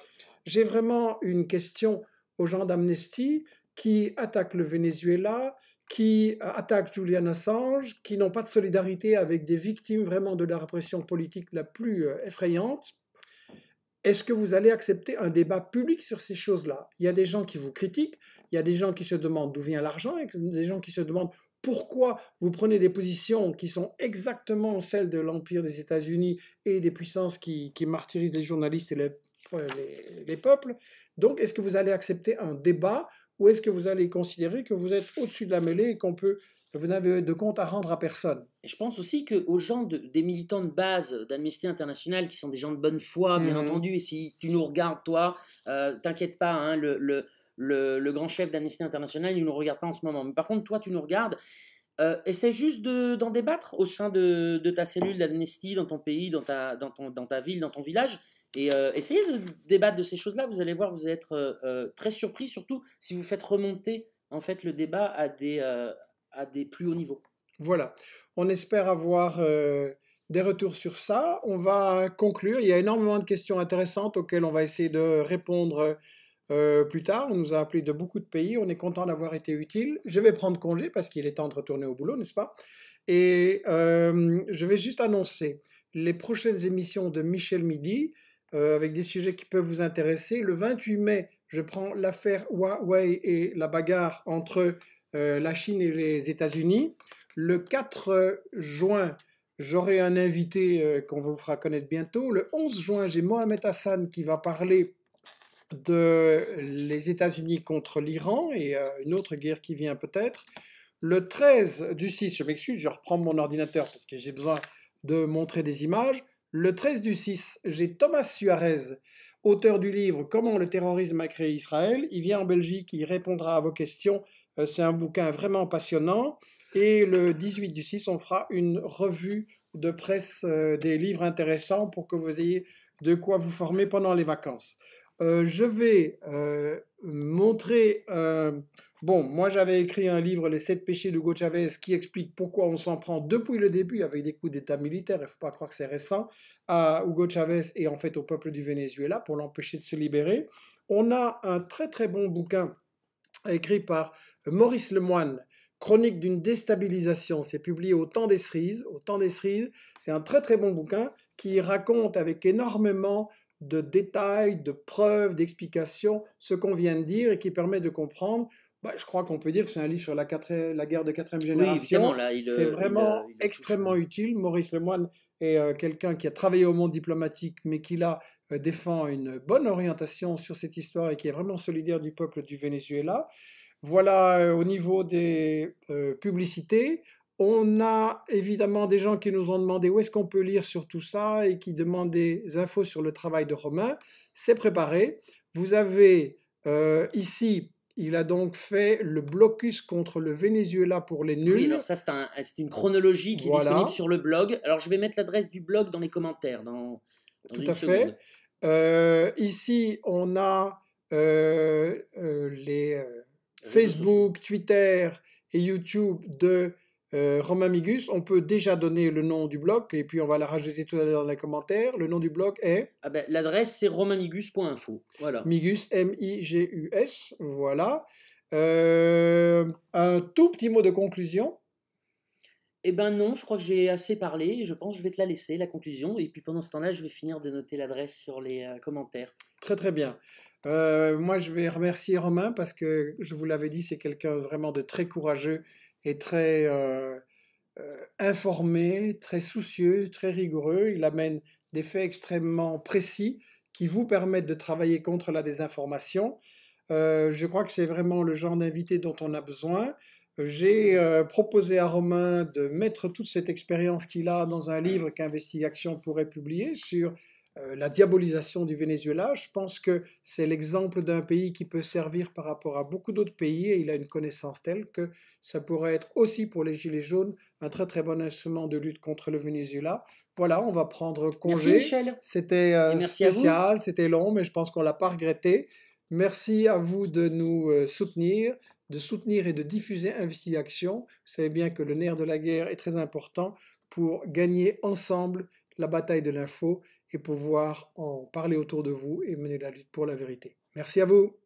j'ai vraiment une question aux gens d'Amnesty qui attaquent le Venezuela, qui euh, attaquent Julian Assange, qui n'ont pas de solidarité avec des victimes vraiment de la répression politique la plus euh, effrayante. Est-ce que vous allez accepter un débat public sur ces choses-là Il y a des gens qui vous critiquent, il y a des gens qui se demandent d'où vient l'argent, des gens qui se demandent pourquoi vous prenez des positions qui sont exactement celles de l'Empire des États-Unis et des puissances qui, martyrisent les journalistes et les peuples. Donc, est-ce que vous allez accepter un débat ou est-ce que vous allez considérer que vous êtes au-dessus de la mêlée et qu'on peut vous n'avez de compte à rendre à personne. je pense aussi que qu'aux gens des militants de base d'Amnesty International, qui sont des gens de bonne foi, bien mmh entendu, et si tu nous regardes, toi, euh, t'inquiète pas, hein, le, grand chef d'Amnesty International, il ne nous regarde pas en ce moment. Mais par contre, toi, tu nous regardes. Euh, essaie juste d'en débattre au sein de, ta cellule d'Amnesty, dans ton pays, dans ta ville, dans ton village. Et euh, essayez de débattre de ces choses-là. Vous allez voir, vous allez être euh, euh, très surpris, surtout si vous faites remonter en fait le débat à des, à des plus hauts niveaux. Voilà. On espère avoir des retours sur ça. On va conclure. Il y a énormément de questions intéressantes auxquelles on va essayer de répondre. plus tard, on nous a appelé de beaucoup de pays, on est content d'avoir été utile. Je vais prendre congé parce qu'il est temps de retourner au boulot, n'est-ce pas Et je vais juste annoncer les prochaines émissions de Michel Midi euh, avec des sujets qui peuvent vous intéresser. Le 28 mai, je prends l'affaire Huawei et la bagarre entre euh, la Chine et les États-Unis. Le 4 euh, juin, j'aurai un invité qu'on vous fera connaître bientôt. Le 11 juin, j'ai Mohamed Hassan qui va parler de les États-Unis contre l'Iran et une autre guerre qui vient peut-être. Le 13 du 6, je m'excuse, je reprends mon ordinateur parce que j'ai besoin de montrer des images. Le 13 du 6, j'ai Thomas Suarez, auteur du livre Comment le terrorisme a créé Israël. Il vient en Belgique, il répondra à vos questions. Euh, c'est un bouquin vraiment passionnant. Et le 18 du 6, on fera une revue de presse euh, des livres intéressants pour que vous ayez de quoi vous former pendant les vacances. Euh, je vais montrer Bon, moi j'avais écrit un livre, Les sept péchés de Chavez, qui explique pourquoi on s'en prend depuis le début avec des coups d'État militaires, il ne faut pas croire que c'est récent, à Hugo Chavez et en fait au peuple du Venezuela pour l'empêcher de se libérer. On a un très très bon bouquin écrit par Maurice Lemoine, Chronique d'une déstabilisation. C'est publié au temps des cerises. Au temps des cerises, c'est un très très bon bouquin qui raconte avec énormément de détails, de preuves, d'explications ce qu'on vient de dire et qui permet de comprendre bah, je crois qu'on peut dire que c'est un livre sur la, la guerre de quatrième génération. c'est euh, vraiment extrêmement utile. Maurice Lemoine est euh, quelqu'un qui a travaillé au monde diplomatique, mais qui là euh, défend une bonne orientation sur cette histoire et qui est vraiment solidaire du peuple du Venezuela. Voilà au niveau des publicités. On a évidemment des gens qui nous ont demandé où est-ce qu'on peut lire sur tout ça et qui demandent des infos sur le travail de Romain. C'est préparé. Vous avez ici il a donc fait le blocus contre le Venezuela pour les nuls. Oui, alors ça, c'est une chronologie qui est disponible sur le blog. Alors, je vais mettre l'adresse du blog dans les commentaires. Dans, Tout à fait. Euh, ici, on a euh, euh, les Facebook, Twitter et YouTube de euh, Romain Migus, on peut déjà donner le nom du blog et puis on va la rajouter tout à l'heure dans les commentaires. Le nom du blog est ah ben, L'adresse c'est romainmigus.info. Voilà. Migus, M-I-G-U-S, voilà. Euh, un tout petit mot de conclusion. Eh ben non, je crois que j'ai assez parlé. Je pense que je vais te la laisser, la conclusion. Et puis pendant ce temps-là, je vais finir de noter l'adresse sur les euh, commentaires. Très très bien. moi, je vais remercier Romain parce que je vous l'avais dit, c'est quelqu'un vraiment de très courageux est très euh, euh, informé, très soucieux, très rigoureux. Il amène des faits extrêmement précis qui vous permettent de travailler contre la désinformation. Euh, je crois que c'est vraiment le genre d'invité dont on a besoin. J'ai proposé à Romain de mettre toute cette expérience qu'il a dans un livre qu'Investigation pourrait publier sur euh, la diabolisation du Venezuela. Je pense que c'est l'exemple d'un pays qui peut servir par rapport à beaucoup d'autres pays et il a une connaissance telle que ça pourrait être aussi pour les Gilets jaunes un très très bon instrument de lutte contre le Venezuela. Voilà, on va prendre congé. C'était euh, spécial, c'était long, mais je pense qu'on ne l'a pas regretté. Merci à vous de nous euh, soutenir de soutenir et de diffuser InvestiAction. Vous savez bien que le nerf de la guerre est très important pour gagner ensemble la bataille de l'info et pouvoir en parler autour de vous et mener la lutte pour la vérité. Merci à vous.